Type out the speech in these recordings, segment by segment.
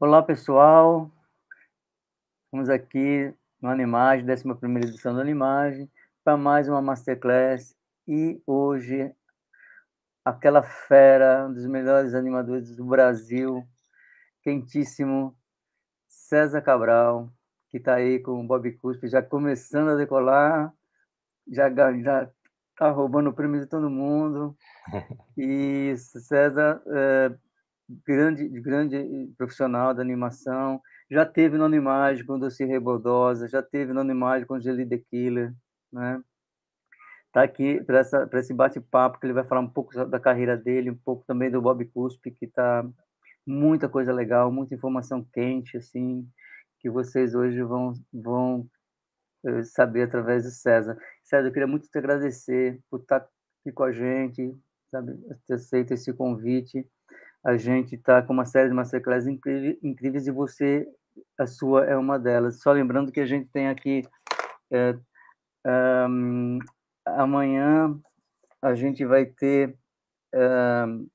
Olá, pessoal. Estamos aqui no Animagem, 11 primeira edição do Animagem, para mais uma Masterclass. E hoje, aquela fera, um dos melhores animadores do Brasil, quentíssimo, César Cabral, que está aí com o Bob Cuspe, já começando a decolar, já, já tá roubando o prêmio de todo mundo. E César... É, grande, grande eh, profissional da animação, já teve no Animagem com Doce Rebordosa, já teve no Animagem com Geli The Killer, né? Tá aqui para esse bate-papo que ele vai falar um pouco da carreira dele, um pouco também do Bob Cuspe, que tá muita coisa legal, muita informação quente assim, que vocês hoje vão vão eh, saber através do César. César, eu queria muito te agradecer por estar tá aqui com a gente, sabe, ter aceito esse convite a gente está com uma série de masterclasses incríveis e você, a sua é uma delas. Só lembrando que a gente tem aqui é, um, amanhã a gente vai ter um,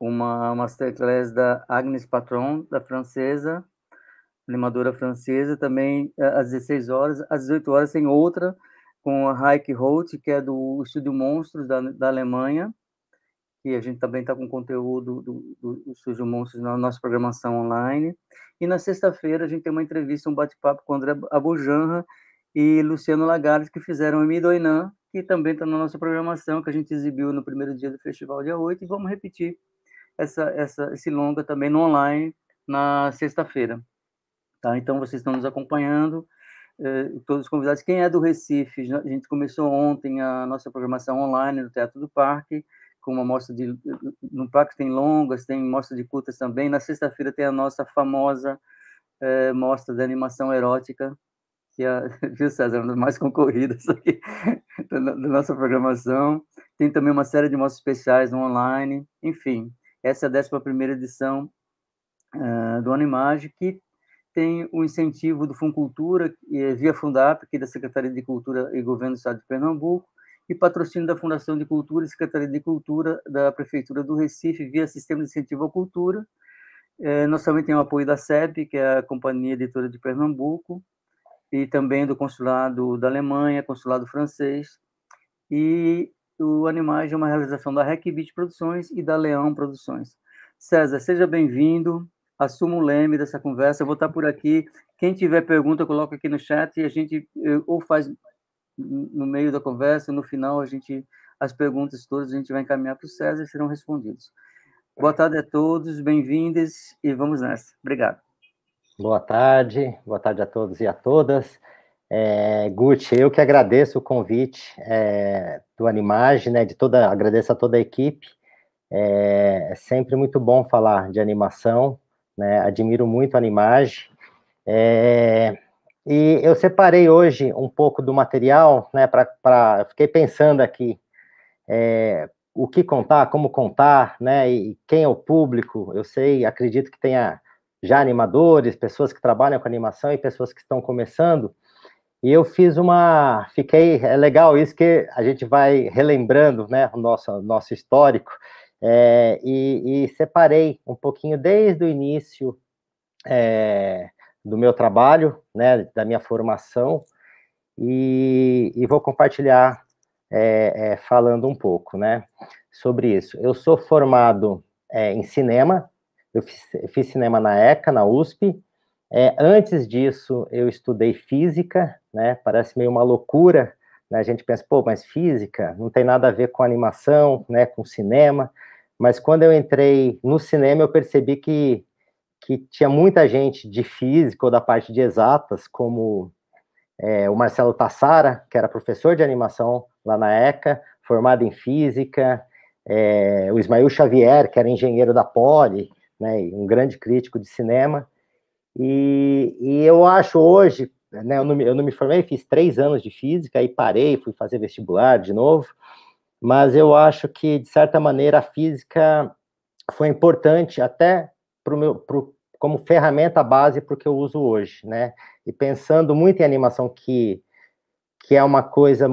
uma masterclass da Agnes Patron, da francesa, animadora francesa, também é, às 16 horas, às 18 horas tem outra com a Heike Holt, que é do Estúdio Monstros da, da Alemanha, e a gente também está com conteúdo do, do, do Sujo Monstros na nossa programação online. E na sexta-feira a gente tem uma entrevista, um bate-papo com André Abujanra e Luciano Lagares, que fizeram o Midoinan, que também está na nossa programação, que a gente exibiu no primeiro dia do festival, dia 8, e vamos repetir essa, essa, esse longa também no online na sexta-feira. Tá? Então, vocês estão nos acompanhando, eh, todos os convidados. Quem é do Recife, a gente começou ontem a nossa programação online no Teatro do Parque, com uma mostra de. No parque tem longas, tem mostra de curtas também. Na sexta-feira tem a nossa famosa é, mostra de animação erótica, que é, viu, César, uma das mais concorridas aqui da, da nossa programação. Tem também uma série de mostras especiais no online. Enfim, essa é a 11 edição uh, do Animage, que tem o incentivo do Funcultura, é via Fundap, que é da Secretaria de Cultura e Governo do Estado de Pernambuco, e patrocínio da Fundação de Cultura e Secretaria de Cultura da Prefeitura do Recife via Sistema de Incentivo à Cultura. É, nós também temos apoio da CEP, que é a Companhia Editora de Pernambuco, e também do Consulado da Alemanha, Consulado Francês. E o Animais é uma realização da Hackbeat Produções e da Leão Produções. César, seja bem-vindo, assuma o leme dessa conversa, eu vou estar por aqui. Quem tiver pergunta, coloca aqui no chat e a gente eh, ou faz no meio da conversa, no final a gente as perguntas todas a gente vai encaminhar para o César e serão respondidas. Boa tarde a todos, bem-vindos e vamos nessa. Obrigado. Boa tarde, boa tarde a todos e a todas. É, Gucci, eu que agradeço o convite é, do Animage, né, de toda, agradeço a toda a equipe. É, é sempre muito bom falar de animação, né, admiro muito a Animage. É, e eu separei hoje um pouco do material, né? Para fiquei pensando aqui é, o que contar, como contar, né? E quem é o público. Eu sei, acredito que tenha já animadores, pessoas que trabalham com animação e pessoas que estão começando. E eu fiz uma, fiquei é legal isso que a gente vai relembrando, né? O nosso nosso histórico. É, e, e, separei um pouquinho desde o início. É, do meu trabalho, né, da minha formação, e, e vou compartilhar é, é, falando um pouco, né, sobre isso. Eu sou formado é, em cinema, eu fiz, fiz, cinema na ECA, na USP. É, antes disso, eu estudei física, né, parece meio uma loucura, né, a gente pensa, pô, mas física não tem nada a ver com animação, né, com cinema, mas quando eu entrei no cinema, eu percebi que que tinha muita gente de física ou da parte de exatas, como é, o Marcelo Tassara, que era professor de animação lá na ECA, formado em física, é, o Ismael Xavier, que era engenheiro da Poli, né, um grande crítico de cinema. E, e eu acho hoje, né, eu, não, eu não me formei, fiz três anos de física, aí parei, fui fazer vestibular de novo, mas eu acho que, de certa maneira, a física foi importante até para o como ferramenta base para o que eu uso hoje, né? E pensando muito em animação, que, que é uma coisa,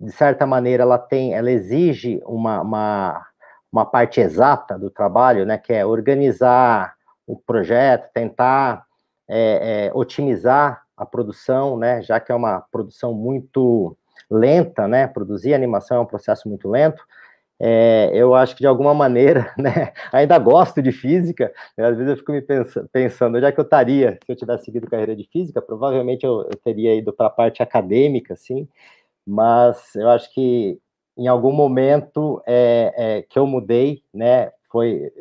de certa maneira, ela tem, ela exige uma, uma, uma parte exata do trabalho, né? Que é organizar o projeto, tentar é, é, otimizar a produção, né? Já que é uma produção muito lenta, né? Produzir animação é um processo muito lento é, eu acho que de alguma maneira, né, ainda gosto de física, né, às vezes eu fico me pensando, já é que eu estaria se eu tivesse seguido carreira de física? Provavelmente eu, eu teria ido para a parte acadêmica, assim, mas eu acho que em algum momento é, é, que eu mudei, né, foi,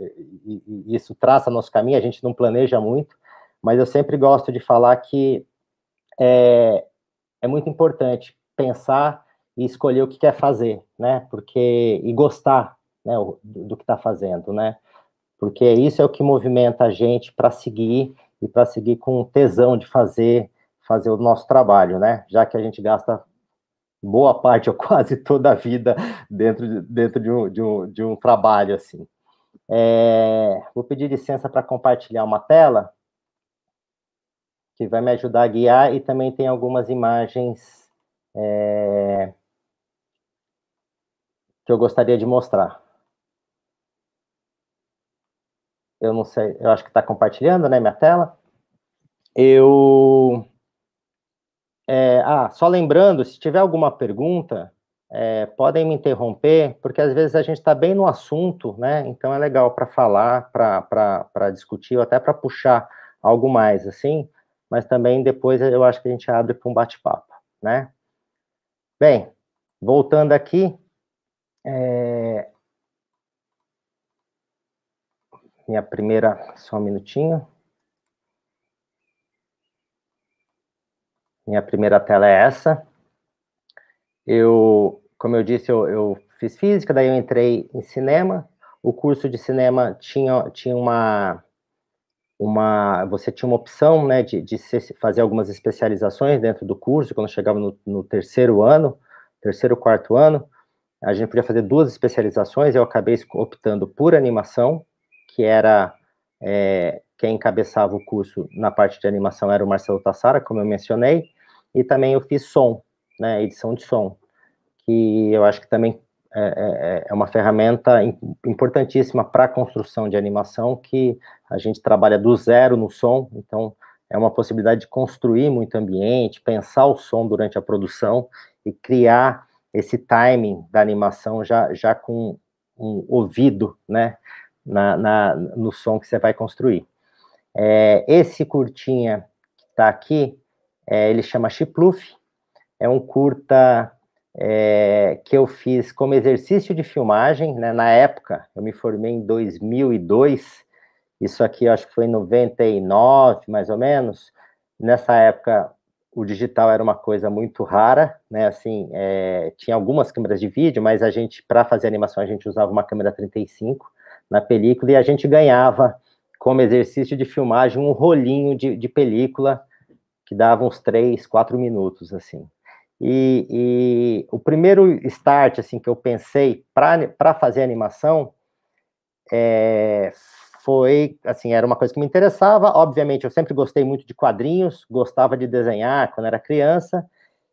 e, e isso traça nosso caminho, a gente não planeja muito, mas eu sempre gosto de falar que é, é muito importante pensar e escolher o que quer fazer, né? Porque e gostar, né, do, que está fazendo, né? Porque isso é o que movimenta a gente para seguir e para seguir com tesão de fazer fazer o nosso trabalho, né? Já que a gente gasta boa parte ou quase toda a vida dentro de, dentro de, um, de, um, de um trabalho assim. É, vou pedir licença para compartilhar uma tela que vai me ajudar a guiar e também tem algumas imagens é, que eu gostaria de mostrar. Eu não sei, eu acho que está compartilhando, né, minha tela. Eu... É, ah, só lembrando, se tiver alguma pergunta, é, podem me interromper, porque às vezes a gente está bem no assunto, né? Então é legal para falar, para discutir, ou até para puxar algo mais, assim. Mas também depois eu acho que a gente abre para um bate-papo, né? Bem, voltando aqui, é... Minha primeira, só um minutinho. Minha primeira tela é essa. Eu, como eu disse, eu, eu fiz física, daí eu entrei em cinema. O curso de cinema tinha, tinha uma uma você tinha uma opção né de, de se, fazer algumas especializações dentro do curso quando chegava no, no, terceiro ano terceiro quarto ano a gente podia fazer duas especializações, eu acabei optando por animação, que era é, quem encabeçava o curso na parte de animação era o Marcelo Tassara, como eu mencionei, e também eu fiz som, né, edição de som, que eu acho que também é, é, é uma ferramenta importantíssima para a construção de animação, que a gente trabalha do zero no som, então é uma possibilidade de construir muito ambiente, pensar o som durante a produção e criar esse timing da animação já, já com um ouvido, né, na, na no som que você vai construir. É, esse curtinha que está aqui, é, ele chama Chipluf, é um curta é, que eu fiz como exercício de filmagem, né, na época, eu me formei em 2002, isso aqui acho que foi em 99, mais ou menos, nessa época o digital era uma coisa muito rara, né? Assim, é, tinha algumas câmeras de vídeo, mas a gente, para fazer animação, a gente usava uma câmera 35 na película e a gente ganhava como exercício de filmagem um rolinho de, de película que dava uns 3, 4 minutos, assim. E, e o primeiro start, assim, que eu pensei para fazer animação é, foi, assim, era uma coisa que me interessava. Obviamente, eu sempre gostei muito de quadrinhos, gostava de desenhar quando era criança,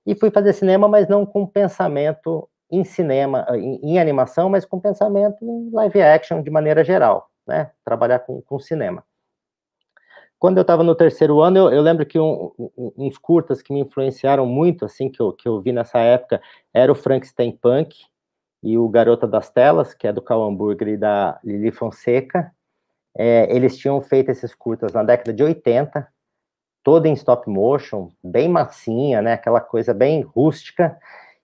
e fui fazer cinema, mas não com pensamento em cinema, eh, em, em animação, mas com pensamento em live action de maneira geral, né? Trabalhar com, com cinema. Quando eu estava no terceiro ano, eu, eu lembro que um, um, uns curtas que me influenciaram muito, assim, que eu, que eu vi nessa época, era o Frankenstein Punk, e o Garota das Telas, que é do Cal Hamburger e da Lili Fonseca é, eles tinham feito esses curtas na década de 80, toda em stop motion, bem massinha, né? Aquela coisa bem rústica.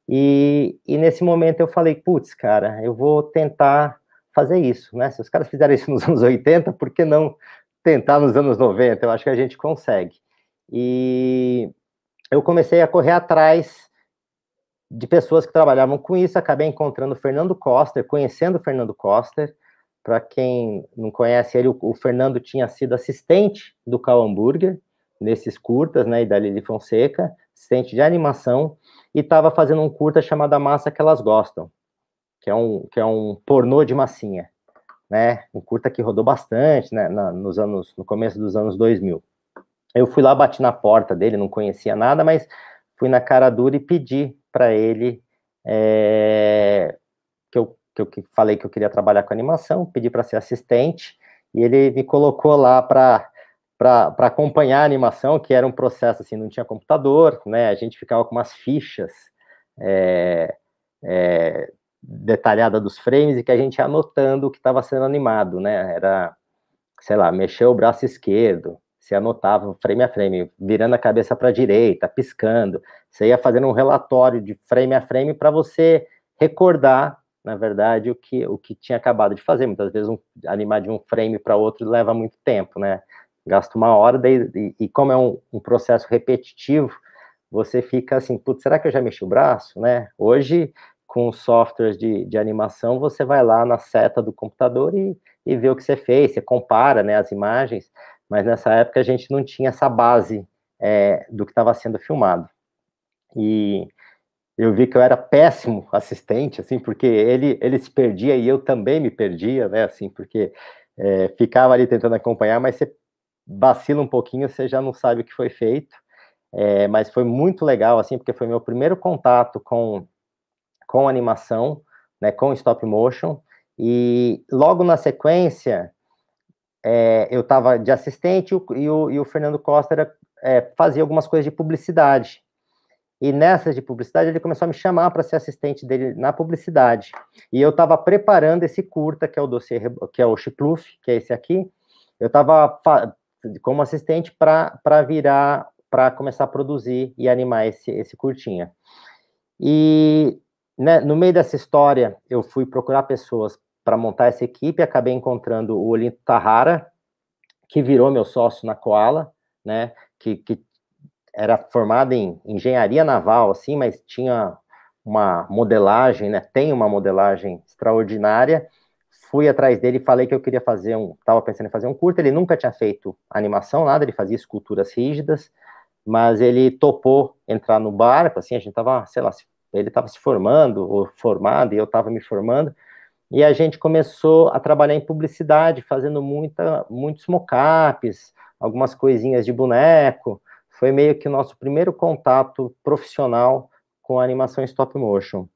E, e nesse momento eu falei, putz, cara, eu vou tentar fazer isso, né? Se os caras fizeram isso nos anos 80, por que não tentar nos anos 90? Eu acho que a gente consegue. E eu comecei a correr atrás de pessoas que trabalhavam com isso, acabei encontrando o Fernando Coster, conhecendo o Fernando Coster, para quem não conhece ele, o, o, Fernando tinha sido assistente do Cal Hamburger, nesses curtas, né, e da Lili Fonseca, assistente de animação, e estava fazendo um curta chamado A Massa Que Elas Gostam, que é um, que é um pornô de massinha, né, um curta que rodou bastante, né, na, nos anos, no começo dos anos 2000. Eu fui lá, bati na porta dele, não conhecia nada, mas fui na cara dura e pedi para ele é, que eu que eu falei que eu queria trabalhar com animação, pedi para ser assistente, e ele me colocou lá para para acompanhar a animação, que era um processo assim, não tinha computador, né? A gente ficava com umas fichas é, é, detalhada dos frames e que a gente ia anotando o que estava sendo animado, né? Era, sei lá, mexer o braço esquerdo, você anotava frame a frame, virando a cabeça para a direita, piscando. Você ia fazendo um relatório de frame a frame para você recordar na verdade, o que, o que tinha acabado de fazer. Muitas vezes, um, animar de um frame para outro leva muito tempo, né? Gasta uma hora, daí, e, e como é um, um, processo repetitivo, você fica assim, putz, será que eu já mexi o braço, né? Hoje, com softwares de, de animação, você vai lá na seta do computador e, e vê o que você fez, você compara né, as imagens, mas nessa época a gente não tinha essa base é, do que estava sendo filmado. E eu vi que eu era péssimo assistente, assim, porque ele, ele se perdia e eu também me perdia, né, assim, porque é, ficava ali tentando acompanhar, mas você vacila um pouquinho, você já não sabe o que foi feito, é, mas foi muito legal, assim, porque foi meu primeiro contato com, com animação, né, com stop motion, e logo na sequência, é, eu estava de assistente e o, e o, e o Fernando Costa era, é, fazia algumas coisas de publicidade, e nessa de publicidade, ele começou a me chamar para ser assistente dele na publicidade. E eu estava preparando esse curta, que é o dossiê, que é o Chicluf, que é esse aqui. Eu estava como assistente para virar, para começar a produzir e animar esse, esse curtinha. E né, no meio dessa história, eu fui procurar pessoas para montar essa equipe, acabei encontrando o Olinto Tarrara, que virou meu sócio na Koala, né? Que, que, era formada em engenharia naval, assim, mas tinha uma modelagem, né? Tem uma modelagem extraordinária. Fui atrás dele, e falei que eu queria fazer um, estava pensando em fazer um curto. Ele nunca tinha feito animação, nada. Ele fazia esculturas rígidas, mas ele topou entrar no barco. Assim, a gente estava, sei lá, ele estava se formando ou formado e eu estava me formando. E a gente começou a trabalhar em publicidade, fazendo muita, muitos mocapes, algumas coisinhas de boneco foi meio que o nosso primeiro contato profissional com a animação stop motion.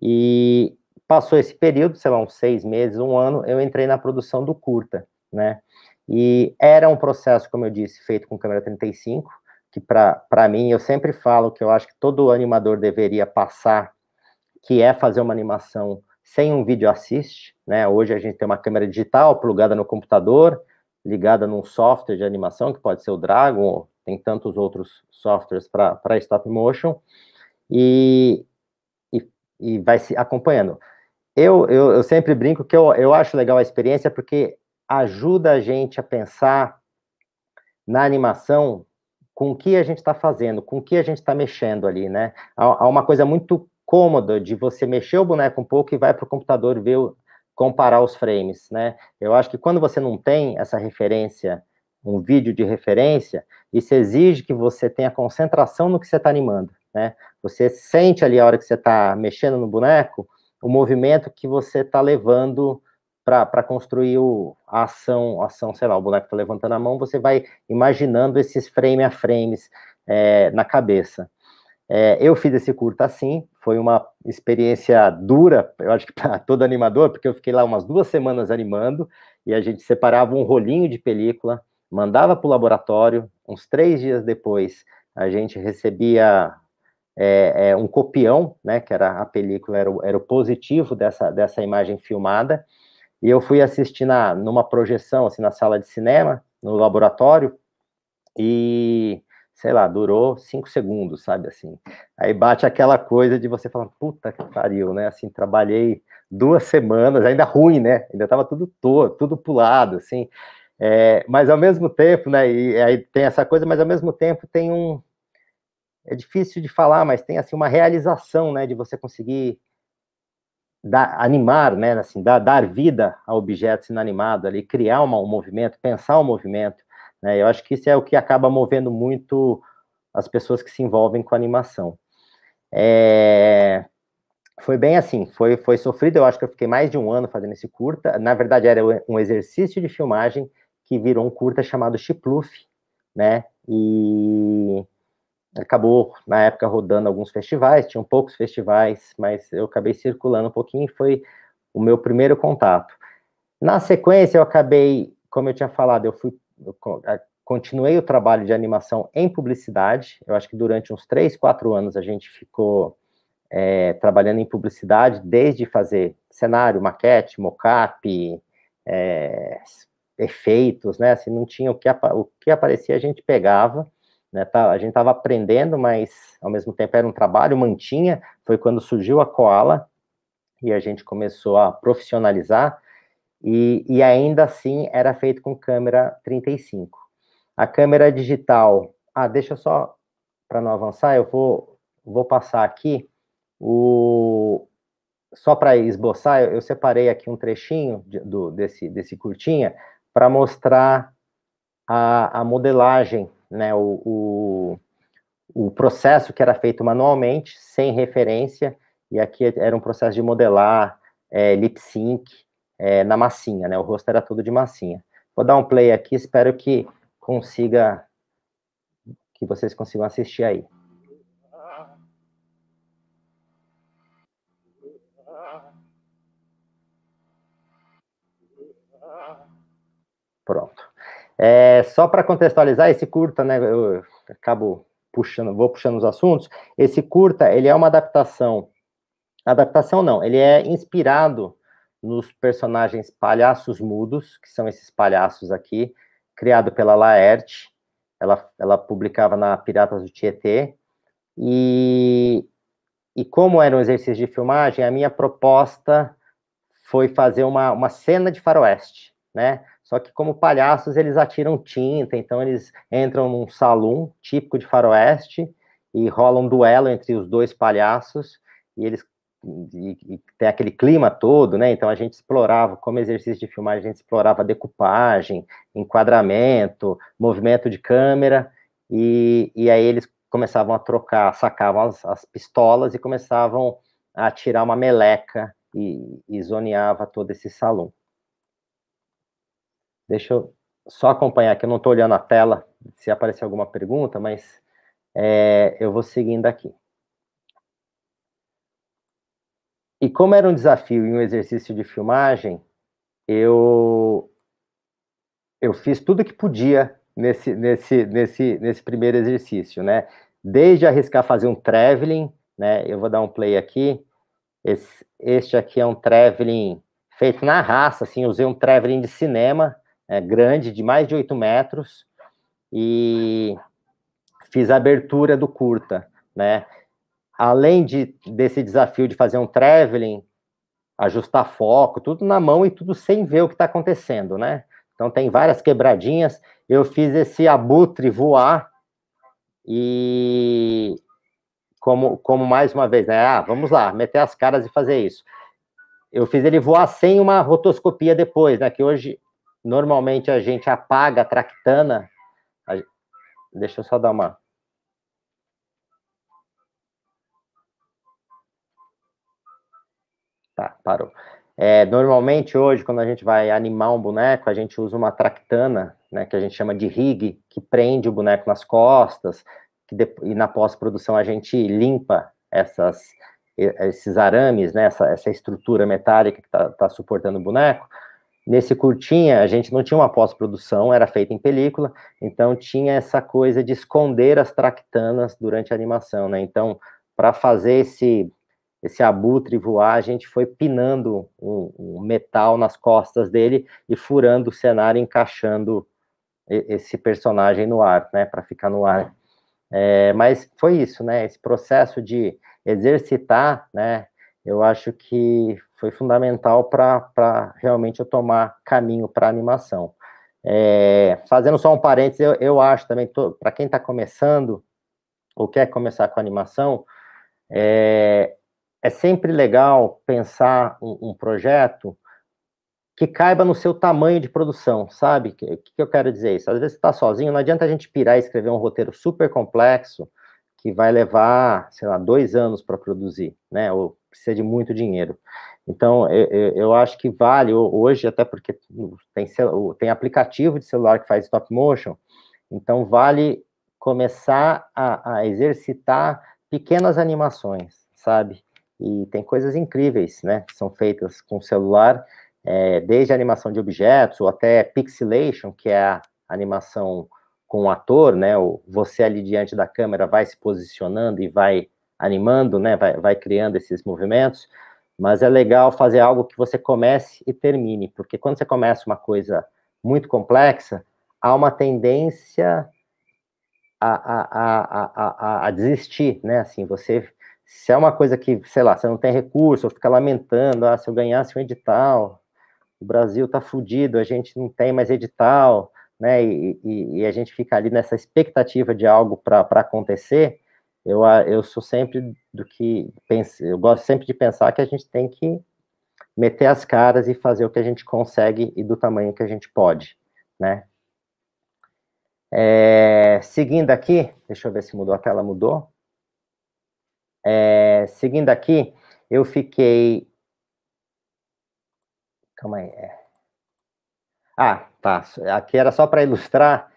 E passou esse período, sei lá, uns seis meses, um ano, eu entrei na produção do curta, né? E era um processo, como eu disse, feito com câmera 35, que para mim, eu sempre falo que eu acho que todo animador deveria passar, que é fazer uma animação sem um vídeo assist, né? Hoje a gente tem uma câmera digital plugada no computador, ligada num software de animação, que pode ser o Dragon, tem tantos outros softwares para stop motion, e, e, e, vai se acompanhando. Eu, eu, eu sempre brinco que eu, eu acho legal a experiência porque ajuda a gente a pensar na animação com o que a gente está fazendo, com o que a gente está mexendo ali, né? Há, há, uma coisa muito cômoda de você mexer o boneco um pouco e vai para o computador ver, comparar os frames, né? Eu acho que quando você não tem essa referência um vídeo de referência, isso exige que você tenha concentração no que você está animando, né? Você sente ali a hora que você está mexendo no boneco o movimento que você está levando para construir o, a ação, a ação, sei lá, o boneco está levantando a mão, você vai imaginando esses frame a frames é, na cabeça. É, eu fiz esse curto assim, foi uma experiência dura, eu acho que para todo animador, porque eu fiquei lá umas duas semanas animando e a gente separava um rolinho de película mandava para o laboratório, uns três dias depois a gente recebia é, é, um copião, né, que era a película, era o, era o positivo dessa, dessa imagem filmada, e eu fui assistir na, numa projeção, assim, na sala de cinema, no laboratório, e, sei lá, durou cinco segundos, sabe, assim, aí bate aquela coisa de você falar, puta que pariu, né, assim, trabalhei duas semanas, ainda ruim, né, ainda tava tudo todo, tudo pulado, assim, é, mas ao mesmo tempo, né? E aí tem essa coisa, mas ao mesmo tempo tem um. É difícil de falar, mas tem assim uma realização, né? De você conseguir dar, animar, né? Assim, dar, dar vida a objetos inanimados ali, criar uma, um movimento, pensar um movimento. Né, eu acho que isso é o que acaba movendo muito as pessoas que se envolvem com animação. É, foi bem assim, foi, foi sofrido. Eu acho que eu fiquei mais de um ano fazendo esse curta. Na verdade, era um exercício de filmagem que virou um curta chamado Chipluff, né? E acabou na época rodando alguns festivais, tinham poucos festivais, mas eu acabei circulando um pouquinho e foi o meu primeiro contato. Na sequência, eu acabei, como eu tinha falado, eu fui eu continuei o trabalho de animação em publicidade. Eu acho que durante uns três, quatro anos a gente ficou é, trabalhando em publicidade, desde fazer cenário, maquete, mocap, é, efeitos, né? Assim, não tinha o que, o que aparecia, a gente pegava, né? Tá, a gente estava aprendendo, mas ao mesmo tempo era um trabalho, mantinha. Foi quando surgiu a Koala e a gente começou a profissionalizar, e, e ainda assim era feito com câmera 35. A câmera digital, ah, deixa só para não avançar, eu vou, vou passar aqui o, só para esboçar, eu, separei aqui um trechinho de, do, desse, desse curtinha, para mostrar a, a, modelagem, né, o, o, o, processo que era feito manualmente, sem referência, e aqui era um processo de modelar é, lip sync é, na massinha, né, o rosto era todo de massinha. Vou dar um play aqui, espero que consiga, que vocês consigam assistir aí. É, só para contextualizar, esse curta, né, eu acabo puxando, vou puxando os assuntos, esse curta, ele é uma adaptação, adaptação não, ele é inspirado nos personagens palhaços mudos, que são esses palhaços aqui, criado pela Laerte, ela, ela publicava na Piratas do Tietê, e, e como era um exercício de filmagem, a minha proposta foi fazer uma, uma cena de faroeste, né? Só que, como palhaços, eles atiram tinta, então eles entram num salão típico de faroeste e rola um duelo entre os dois palhaços e eles e, e tem aquele clima todo, né? Então a gente explorava, como exercício de filmagem, a gente explorava decupagem, enquadramento, movimento de câmera, e, e aí eles começavam a trocar, sacavam as, as pistolas e começavam a tirar uma meleca e, e zoneava todo esse salão. Deixa eu só acompanhar que eu não estou olhando a tela se aparecer alguma pergunta, mas é, eu vou seguindo aqui. E como era um desafio e um exercício de filmagem, eu eu fiz tudo que podia nesse nesse nesse nesse primeiro exercício, né? Desde arriscar fazer um traveling, né? Eu vou dar um play aqui. Esse, este aqui é um traveling feito na raça, assim, usei um traveling de cinema é, grande, de mais de 8 metros, e fiz a abertura do curta, né? Além de, desse desafio de fazer um traveling, ajustar foco, tudo na mão e tudo sem ver o que está acontecendo, né? Então tem várias quebradinhas. Eu fiz esse abutre voar e como, como mais uma vez, né? Ah, vamos lá, meter as caras e fazer isso. Eu fiz ele voar sem uma rotoscopia depois, né? Que hoje Normalmente a gente apaga a tractana. A... Deixa eu só dar uma. Tá, parou. É, normalmente hoje, quando a gente vai animar um boneco, a gente usa uma tractana, né, que a gente chama de rig, que prende o boneco nas costas, e na pós-produção a gente limpa essas, esses arames, né, essa, essa estrutura metálica que está tá suportando o boneco, Nesse curtinha, a gente não tinha uma pós-produção, era feita em película, então tinha essa coisa de esconder as tractanas durante a animação, né? Então, para fazer esse esse abutre voar, a gente foi pinando um, um metal nas costas dele e furando o cenário, encaixando esse personagem no ar, né? Para ficar no ar. É, mas foi isso, né? Esse processo de exercitar, né? Eu acho que foi fundamental para realmente eu tomar caminho para animação. É, fazendo só um parênteses, eu, eu acho também, para quem está começando ou quer começar com animação, é, é sempre legal pensar um, um, projeto que caiba no seu tamanho de produção, sabe? O que, que eu quero dizer isso? Às vezes você está sozinho, não adianta a gente pirar e escrever um roteiro super complexo que vai levar, sei lá, dois anos para produzir, né? Ou precisa de muito dinheiro. Então, é, é, eu, acho que vale hoje, até porque tem, tem aplicativo de celular que faz stop motion, então vale começar a, a exercitar pequenas animações, sabe? E tem coisas incríveis, né? Que são feitas com celular, é, desde animação de objetos ou até pixelation, que é a animação com o ator, né? O, você ali diante da câmera vai se posicionando e vai animando, né? Vai, vai criando esses movimentos. Mas é legal fazer algo que você comece e termine, porque quando você começa uma coisa muito complexa, há uma tendência a, a, a, a, desistir, né? Assim, você se é uma coisa que, sei lá, você não tem recurso, ou fica lamentando, ah, se eu ganhasse um edital, o Brasil tá fudido, a gente não tem mais edital, né? E, e, e a gente fica ali nessa expectativa de algo para acontecer, eu, ah, eu sou sempre do que pense, eu gosto sempre de pensar que a gente tem que meter as caras e fazer o que a gente consegue e do tamanho que a gente pode, né? É, seguindo aqui, deixa eu ver se mudou a tela, mudou. É, seguindo aqui, eu fiquei. Calma aí. É. Ah, tá. Aqui era só para ilustrar.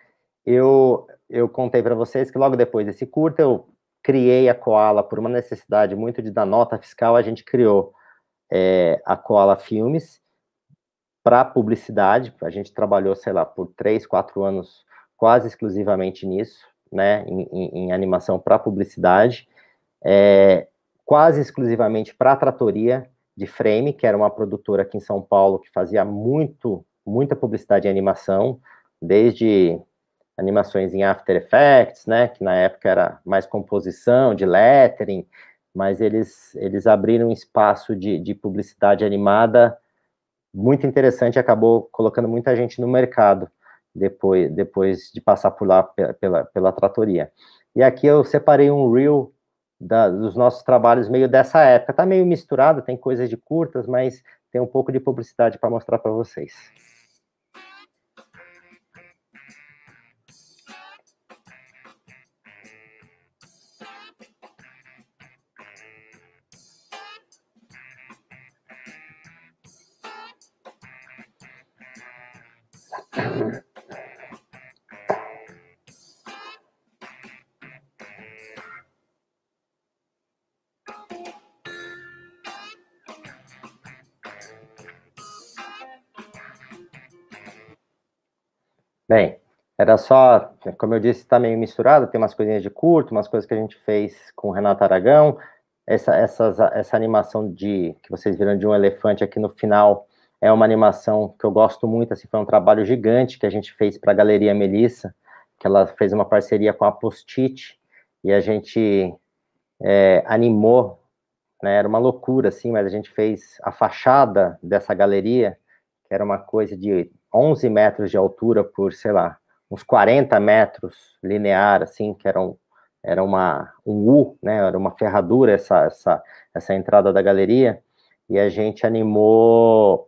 Eu, eu contei para vocês que logo depois desse curta eu criei a Koala por uma necessidade muito de dar nota fiscal, a gente criou é, a Koala Filmes para publicidade. A gente trabalhou, sei lá, por três, quatro anos quase exclusivamente nisso, né, em, em, em animação para publicidade, é, quase exclusivamente para a Tratoria de Frame, que era uma produtora aqui em São Paulo que fazia muito, muita publicidade em animação, desde animações em After Effects, né, que na época era mais composição, de lettering, mas eles, eles abriram um espaço de, de publicidade animada muito interessante e acabou colocando muita gente no mercado depois, depois de passar por lá pela, pela, pela tratoria. E aqui eu separei um reel da, dos nossos trabalhos meio dessa época. Está meio misturado, tem coisas de curtas, mas tem um pouco de publicidade para mostrar para vocês. Bem, era só, como eu disse, está meio misturado, tem umas coisinhas de curto, umas coisas que a gente fez com o Renato Aragão, essa, essas, essa animação de que vocês viram de um elefante aqui no final é uma animação que eu gosto muito, assim, foi um trabalho gigante que a gente fez para a Galeria Melissa, que ela fez uma parceria com a Postite, e a gente é, animou, né, era uma loucura, assim, mas a gente fez a fachada dessa galeria, que era uma coisa de 11 metros de altura por, sei lá, uns 40 metros linear, assim, que era, um, era uma, um U, né, era uma ferradura essa, essa, essa entrada da galeria, e a gente animou,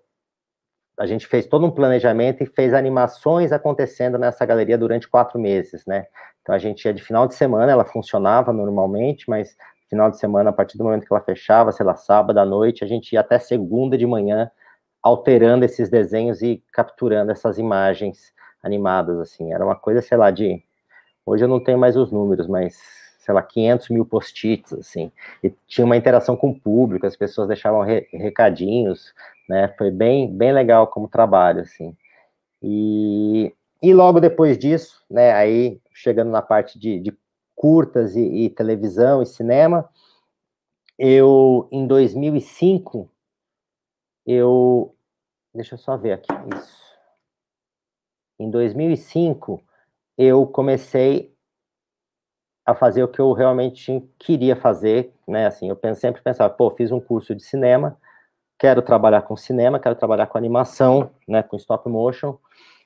a gente fez todo um planejamento e fez animações acontecendo nessa galeria durante quatro meses, né, então a gente ia de final de semana, ela funcionava normalmente, mas final de semana, a partir do momento que ela fechava, sei lá, sábado à noite, a gente ia até segunda de manhã alterando esses desenhos e capturando essas imagens animadas, assim. Era uma coisa, sei lá, de... Hoje eu não tenho mais os números, mas, sei lá, 500 mil post-its, assim. E tinha uma interação com o público, as pessoas deixavam re recadinhos, né? Foi bem, bem legal como trabalho, assim. E, e logo depois disso, né, aí chegando na parte de, de curtas e, e, televisão e cinema, eu, em 2005, eu Deixa eu só ver aqui. Isso. Em 2005, eu comecei a fazer o que eu realmente queria fazer, né? Assim, eu sempre pensava, pô, fiz um curso de cinema, quero trabalhar com cinema, quero trabalhar com animação, né? Com stop motion.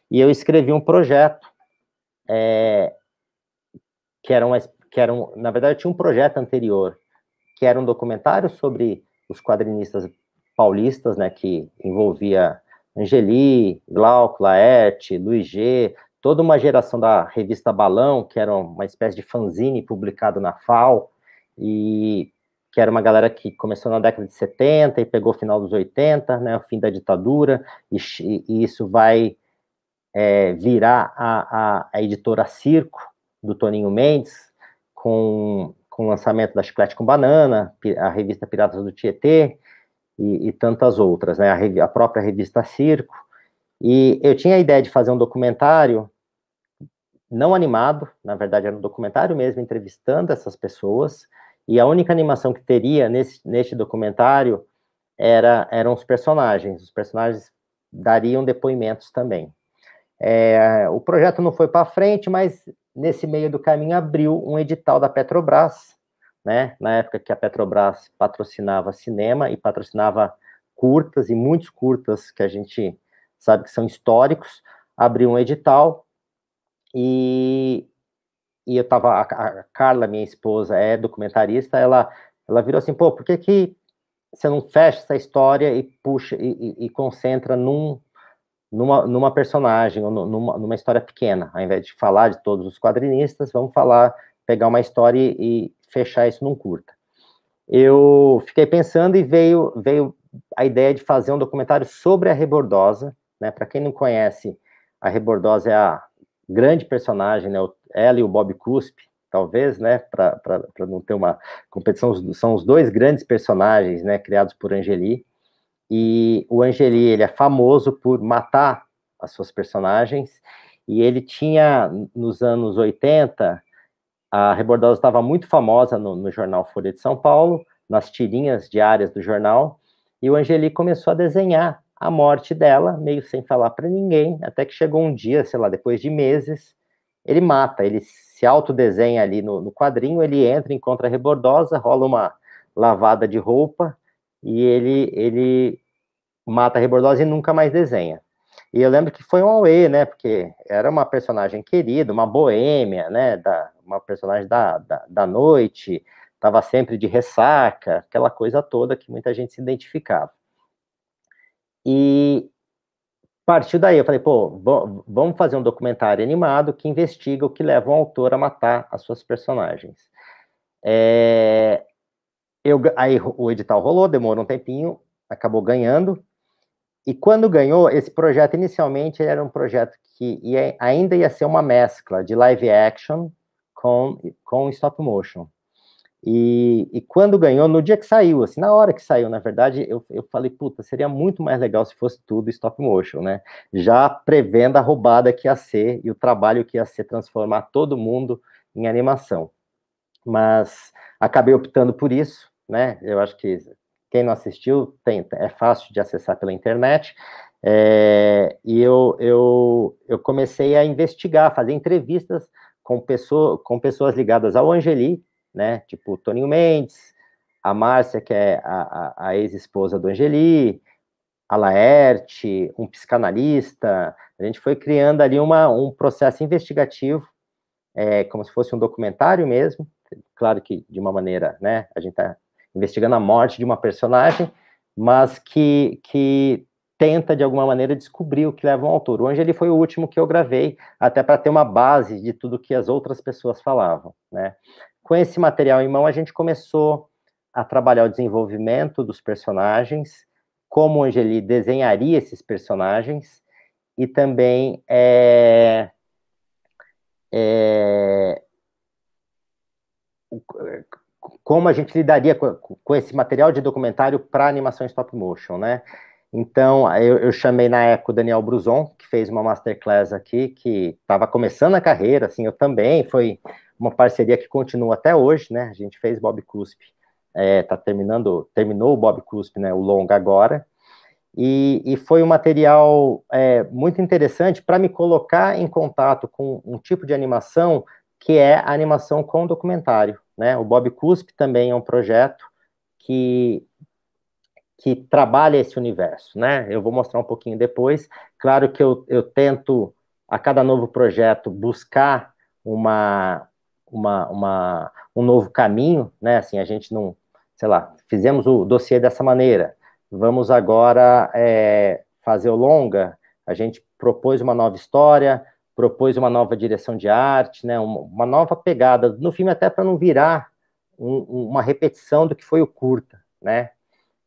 E eu escrevi um projeto é, que era, uma, que era um, na verdade, tinha um projeto anterior que era um documentário sobre os quadrinistas paulistas, né? Que envolvia Angeli, Glauco, Laerte, Luiz G., toda uma geração da revista Balão, que era uma espécie de fanzine publicado na FAO, e que era uma galera que começou na década de 70 e pegou o final dos 80, né, o fim da ditadura, e, e isso vai é, virar a, a, a, editora Circo, do Toninho Mendes, com, com o lançamento da Chiclete com Banana, a revista Piratas do Tietê, e, e tantas outras, né? A, a, própria revista Circo. E eu tinha a ideia de fazer um documentário não animado, na verdade era um documentário mesmo entrevistando essas pessoas. E a única animação que teria nesse, neste documentário era, eram os personagens. Os personagens dariam depoimentos também. É, o projeto não foi para frente, mas nesse meio do caminho abriu um edital da Petrobras né? Na época que a Petrobras patrocinava cinema e patrocinava curtas e muitos curtas que a gente sabe que são históricos, abriu um edital e, e eu tava a, a Carla, minha esposa, é documentarista, ela ela virou assim, pô, por que que você não fecha essa história e puxa e, e, e concentra num numa, numa personagem ou numa, numa história pequena, ao invés de falar de todos os quadrinistas, vamos falar pegar uma história e, fechar isso num curta. Eu fiquei pensando e veio, veio a ideia de fazer um documentário sobre a Rebordosa, né? Para quem não conhece, a Rebordosa é a grande personagem, né? Ela e o Bob Cuspe, talvez, né? Para não ter uma competição, são os dois grandes personagens, né? Criados por Angeli. E o Angeli, ele é famoso por matar as suas personagens. E ele tinha, nos anos 80, a Rebordosa estava muito famosa no, no, jornal Folha de São Paulo, nas tirinhas diárias do jornal, e o Angeli começou a desenhar a morte dela, meio sem falar para ninguém, até que chegou um dia, sei lá, depois de meses, ele mata, ele se autodesenha ali no, no quadrinho, ele entra, encontra a Rebordosa, rola uma lavada de roupa, e ele, ele mata a Rebordosa e nunca mais desenha. E eu lembro que foi um auê, né? Porque era uma personagem querida, uma boêmia, né? Da, uma personagem da, da, da noite, estava sempre de ressaca, aquela coisa toda que muita gente se identificava. E partiu daí, eu falei, pô, vamos fazer um documentário animado que investiga o que leva um autor a matar as suas personagens. É, eu, aí o edital rolou, demorou um tempinho, acabou ganhando. E quando ganhou, esse projeto inicialmente era um projeto que ia, ainda ia ser uma mescla de live action com, com stop motion. E, e, quando ganhou, no dia que saiu, assim, na hora que saiu, na verdade, eu, eu falei, puta, seria muito mais legal se fosse tudo stop motion, né? Já prevendo a roubada que ia ser e o trabalho que ia ser transformar todo mundo em animação. Mas acabei optando por isso, né? Eu acho que quem não assistiu tem, é fácil de acessar pela internet. É, e eu, eu, eu comecei a investigar, fazer entrevistas com, pessoa, com pessoas ligadas ao Angeli, né? Tipo Toninho Mendes, a Márcia, que é a, a, a ex-esposa do Angeli, a Laerte, um psicanalista. A gente foi criando ali uma, um processo investigativo, é, como se fosse um documentário mesmo. Claro que de uma maneira, né? A gente está investigando a morte de uma personagem, mas que, que tenta de alguma maneira descobrir o que leva um autor. O Angeli foi o último que eu gravei, até para ter uma base de tudo que as outras pessoas falavam, né? Com esse material em mão, a gente começou a trabalhar o desenvolvimento dos personagens, como o Angeli desenharia esses personagens e também é, é, como a gente lidaria com, com esse material de documentário para animação stop motion, né? Então, eu, eu, chamei na época o Daniel Bruson, que fez uma masterclass aqui, que estava começando a carreira, assim, eu também, foi uma parceria que continua até hoje, né? A gente fez Bob Cusp, é, tá terminando, terminou o Bob Cusp, né, o longa agora, e, e foi um material é, muito interessante para me colocar em contato com um tipo de animação que é a animação com documentário, né? O Bob Cusp também é um projeto que que trabalha esse universo, né? Eu vou mostrar um pouquinho depois. Claro que eu, eu tento, a cada novo projeto, buscar uma, uma, uma, um novo caminho, né? Assim, a gente não, sei lá, fizemos o dossiê dessa maneira, vamos agora é, fazer o longa, a gente propôs uma nova história, propôs uma nova direção de arte, né? Uma, uma nova pegada, no filme até para não virar um, uma repetição do que foi o curta, né?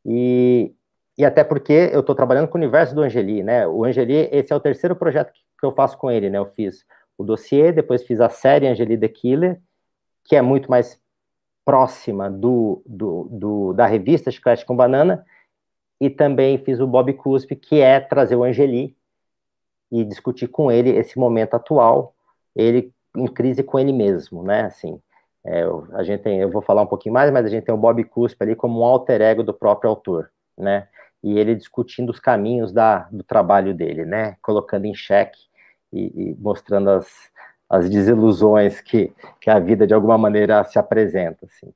E, e até porque eu estou trabalhando com o universo do Angeli, né? O Angeli, esse é o terceiro projeto que, que eu faço com ele, né? Eu fiz o dossiê, depois fiz a série Angeli The Killer, que é muito mais próxima do, do, do da revista Chiclete com Banana, e também fiz o Bob Cusp, que é trazer o Angeli e discutir com ele esse momento atual, ele em crise com ele mesmo, né? Assim, é, a gente tem, eu vou falar um pouquinho mais, mas a gente tem o Bob Cuspe ali como um alter ego do próprio autor, né? E ele discutindo os caminhos da, do trabalho dele, né? Colocando em xeque e, e mostrando as, as desilusões que, que a vida de alguma maneira se apresenta, assim.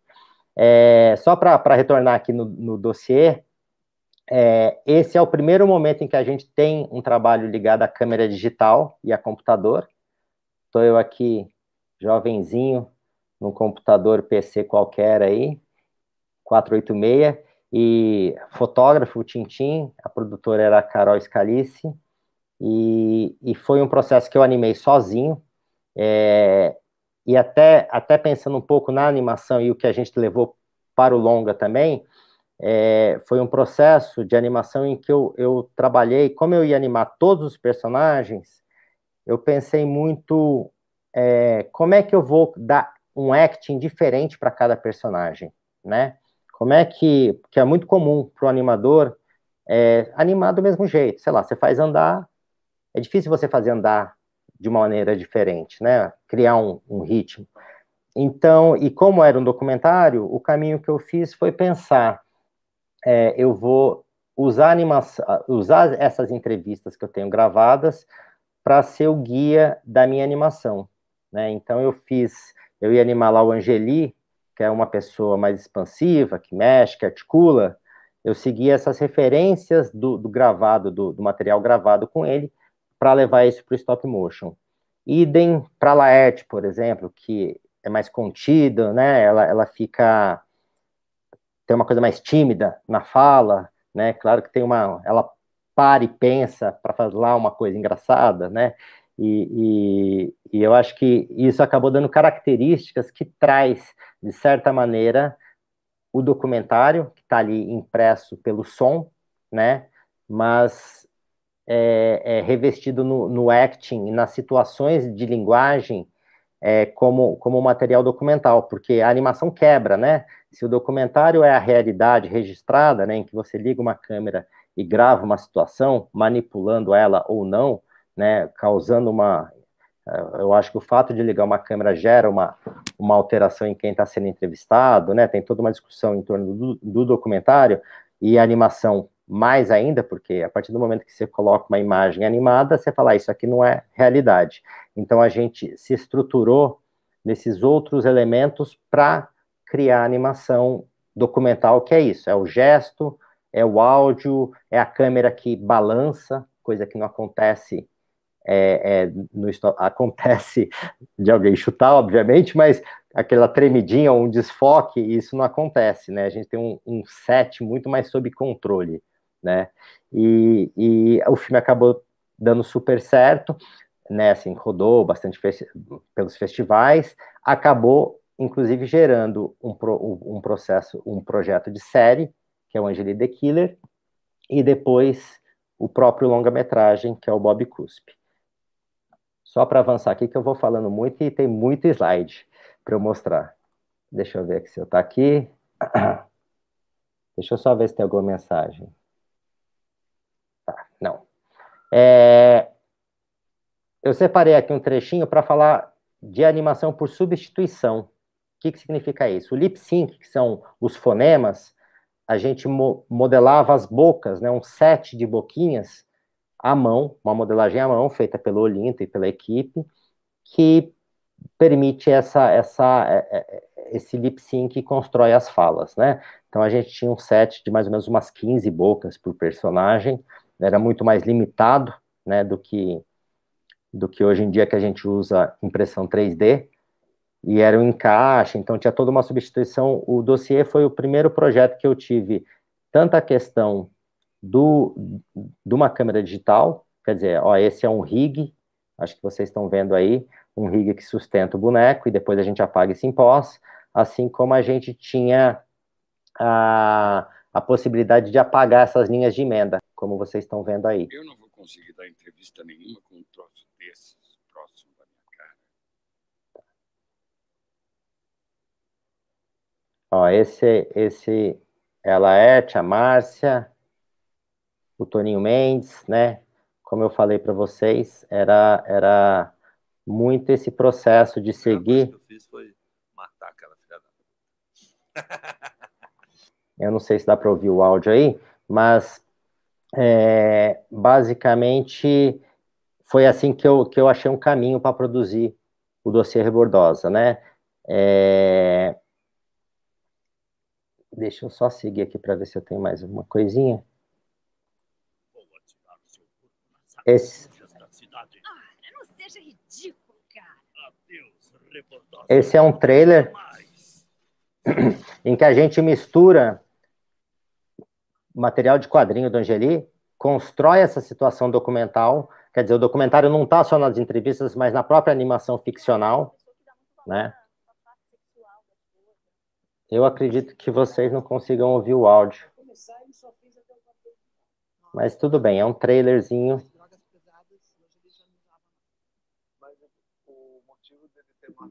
É, só para retornar aqui no, no dossiê, é, esse é o primeiro momento em que a gente tem um trabalho ligado à câmera digital e a computador. Estou eu aqui, jovenzinho, num computador PC qualquer aí, 486, e fotógrafo, o Tintim, a produtora era a Carol Scalice, e, e foi um processo que eu animei sozinho, é, e até, até pensando um pouco na animação e o que a gente levou para o longa também, é, foi um processo de animação em que eu, eu trabalhei, como eu ia animar todos os personagens, eu pensei muito é, como é que eu vou dar um acting diferente para cada personagem, né? Como é que, que é muito comum para o animador é, animar do mesmo jeito, sei lá, você faz andar, é difícil você fazer andar de uma maneira diferente, né? Criar um, um ritmo. Então, e como era um documentário, o caminho que eu fiz foi pensar, é, eu vou usar, animação, usar essas entrevistas que eu tenho gravadas para ser o guia da minha animação. Né? Então eu fiz eu ia animar lá o Angeli, que é uma pessoa mais expansiva, que mexe, que articula, eu seguia essas referências do, do gravado, do, do, material gravado com ele, para levar isso para o stop motion. Idem para Laerte, por exemplo, que é mais contida, né? Ela, ela fica tem uma coisa mais tímida na fala, né? Claro que tem uma, ela para e pensa para falar uma coisa engraçada, né? E, e, e, eu acho que isso acabou dando características que traz, de certa maneira, o documentário, que está ali impresso pelo som, né? Mas é, é revestido no, no, acting e nas situações de linguagem é, como, como material documental, porque a animação quebra, né? Se o documentário é a realidade registrada, né, em que você liga uma câmera e grava uma situação, manipulando ela ou não, né, causando uma. Eh, eu acho que o fato de ligar uma câmera gera uma, uma alteração em quem está sendo entrevistado, né? Tem toda uma discussão em torno do, do documentário e a animação mais ainda, porque a partir do momento que você coloca uma imagem animada, você fala, ah, isso aqui não é realidade. Então a gente se estruturou nesses outros elementos para criar animação documental, que é isso, é o gesto, é o áudio, é a câmera que balança, coisa que não acontece é, é, no, acontece de alguém chutar, obviamente, mas aquela tremidinha, um desfoque, isso não acontece, né? A gente tem um, um set muito mais sob controle, né? E, e, o filme acabou dando super certo, né? Assim, rodou bastante fe pelos festivais, acabou, inclusive, gerando um, pro um processo, um projeto de série, que é o Angelina The Killer, e depois o próprio longa-metragem, que é o Bob Cuspe. Só para avançar aqui, que eu vou falando muito e tem muito slide para eu mostrar. Deixa eu ver aqui se eu estou tá aqui. Deixa eu só ver se tem alguma mensagem. Tá, não. É... Eu separei aqui um trechinho para falar de animação por substituição. O que, que significa isso? O lip sync, que são os fonemas, a gente mo modelava as bocas, né, um set de boquinhas, à mão, uma modelagem à mão feita pelo Olinto e pela equipe, que permite essa, essa, é, é, é, esse lip sync que constrói as falas, né? Então a gente tinha um set de mais ou menos umas 15 bocas por personagem, era muito mais limitado, né, do que do que hoje em dia que a gente usa impressão 3D, e era um encaixe, então tinha toda uma substituição. O dossiê foi o primeiro projeto que eu tive, tanto a questão do, de uma câmera digital, quer dizer, ó, esse é um rig, acho que vocês estão vendo aí, um rig que sustenta o boneco e depois a gente apaga esse em pós, assim como a gente tinha a, a possibilidade de apagar essas linhas de emenda, como vocês estão vendo aí. Eu não vou conseguir dar entrevista nenhuma com um troço desses próximo da minha cara. Ó, esse, esse, ela é, tia Márcia, o Toninho Mendes, né? Como eu falei para vocês, era, era muito esse processo de seguir. O que eu fiz foi matar aquela filha da Eu não sei se dá para ouvir o áudio aí, mas é, basicamente foi assim que eu, que eu achei um caminho para produzir o dossiê Rebordosa, né? É... Deixa eu só seguir aqui para ver se eu tenho mais uma coisinha. Esse, ah, esse é um trailer em que a gente mistura material de quadrinho do Angeli, constrói essa situação documental. Quer dizer, o documentário não está só nas entrevistas, mas na própria animação ficcional, né? Eu acredito que vocês não consigam ouvir o áudio. Mas tudo bem, é um trailerzinho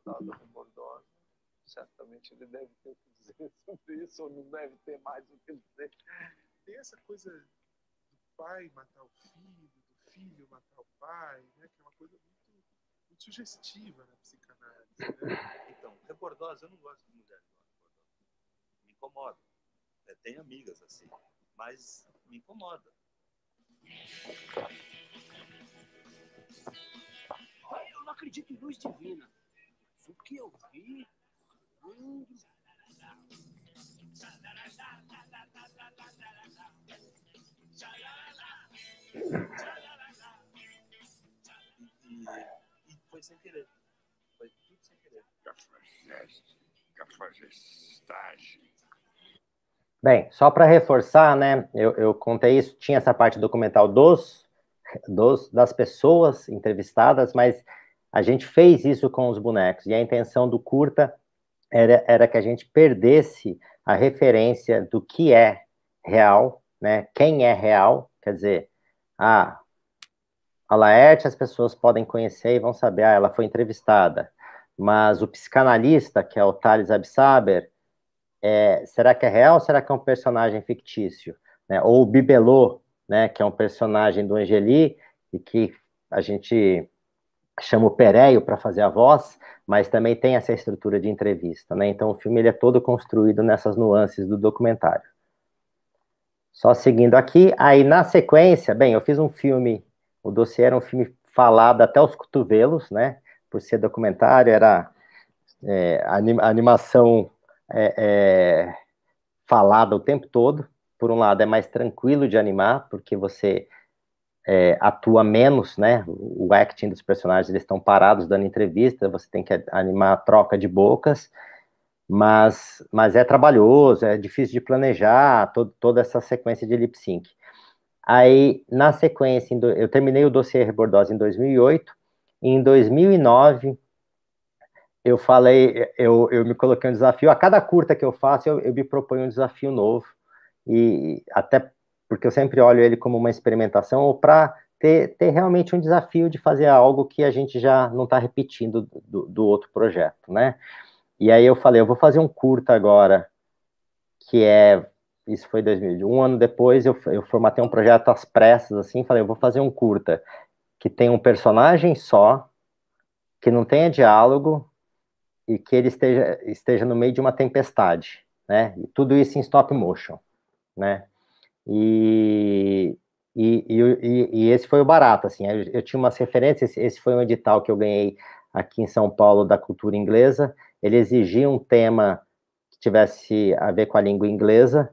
mandado ao Mendonça, certamente ele deve ter o que dizer sobre isso, ou não deve ter mais o que dizer. Tem essa coisa do pai matar o filho, do filho matar o pai, né? que é uma coisa muito, muito sugestiva na psicanálise. Né? Então, Rebordosa, eu não gosto de mulher Me incomoda. É, tem amigas assim, mas me incomoda. Eu não acredito em luz divina o que eu vi? Hum. E, e foi sem querer. Foi tudo sem querer. Cafajeste, cafajestagem. Bem, só para reforçar, né? Eu, eu, contei isso, tinha essa parte documental dos, dos das pessoas entrevistadas, mas a gente fez isso com os bonecos e a intenção do curta era, era que a gente perdesse a referência do que é real, né? Quem é real, quer dizer, a ah, a Laerte as pessoas podem conhecer e vão saber, ah, ela foi entrevistada. Mas o psicanalista, que é o Thales Absaber, é, será que é real ou será que é um personagem fictício? Né? Ou o Bibelô, né, que é um personagem do Angeli, e que a gente chama o Pereio para fazer a voz, mas também tem essa estrutura de entrevista, né? Então o filme ele é todo construído nessas nuances do documentário. Só seguindo aqui, aí na sequência, bem, eu fiz um filme, o dossiê era um filme falado até os cotovelos, né? Por ser documentário, era é, animação é, é, falada o tempo todo. Por um lado, é mais tranquilo de animar, porque você é, atua menos, né? O acting dos personagens eles estão parados dando entrevista, você tem que animar a troca de bocas, mas, mas é trabalhoso, é difícil de planejar todo, toda essa sequência de lip sync. Aí, na sequência, eu terminei o dossiê Rebordosa em 2008, em 2009 eu falei, eu, eu me coloquei um desafio, a cada curta que eu faço eu, eu me proponho um desafio novo, e até porque eu sempre olho ele como uma experimentação ou para ter, ter, realmente um desafio de fazer algo que a gente já não está repetindo do, do, outro projeto, né? E aí eu falei, eu vou fazer um curta agora, que é, isso foi 2001, um ano depois eu, eu formatei um projeto às pressas, assim, falei, eu vou fazer um curta que tem um personagem só, que não tenha diálogo e que ele esteja, esteja no meio de uma tempestade, né? E tudo isso em stop motion, né? E, e, e, e esse foi o barato, assim, eu, eu tinha umas referências, esse, foi um edital que eu ganhei aqui em São Paulo da cultura inglesa, ele exigia um tema que tivesse a ver com a língua inglesa,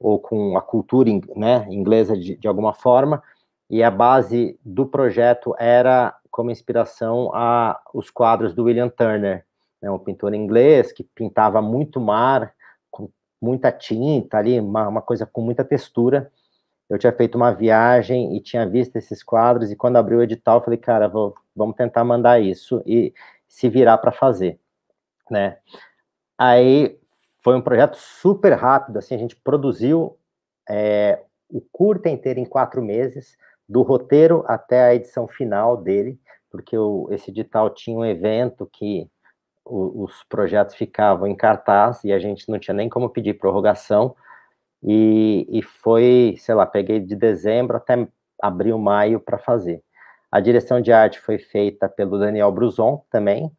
ou com a cultura né, inglesa de, de, alguma forma, e a base do projeto era como inspiração a os quadros do William Turner, né, um pintor inglês que pintava muito mar muita tinta ali, uma, uma coisa com muita textura. Eu tinha feito uma viagem e tinha visto esses quadros, e quando abriu o edital, falei, cara, vou, vamos tentar mandar isso e se virar para fazer, né? Aí foi um projeto super rápido, assim, a gente produziu é, o curta inteiro em quatro meses, do roteiro até a edição final dele, porque o, esse edital tinha um evento que o, os projetos ficavam em cartaz e a gente não tinha nem como pedir prorrogação. E, e foi, sei lá, peguei de dezembro até abril, maio para fazer. A direção de arte foi feita pelo Daniel Bruson também.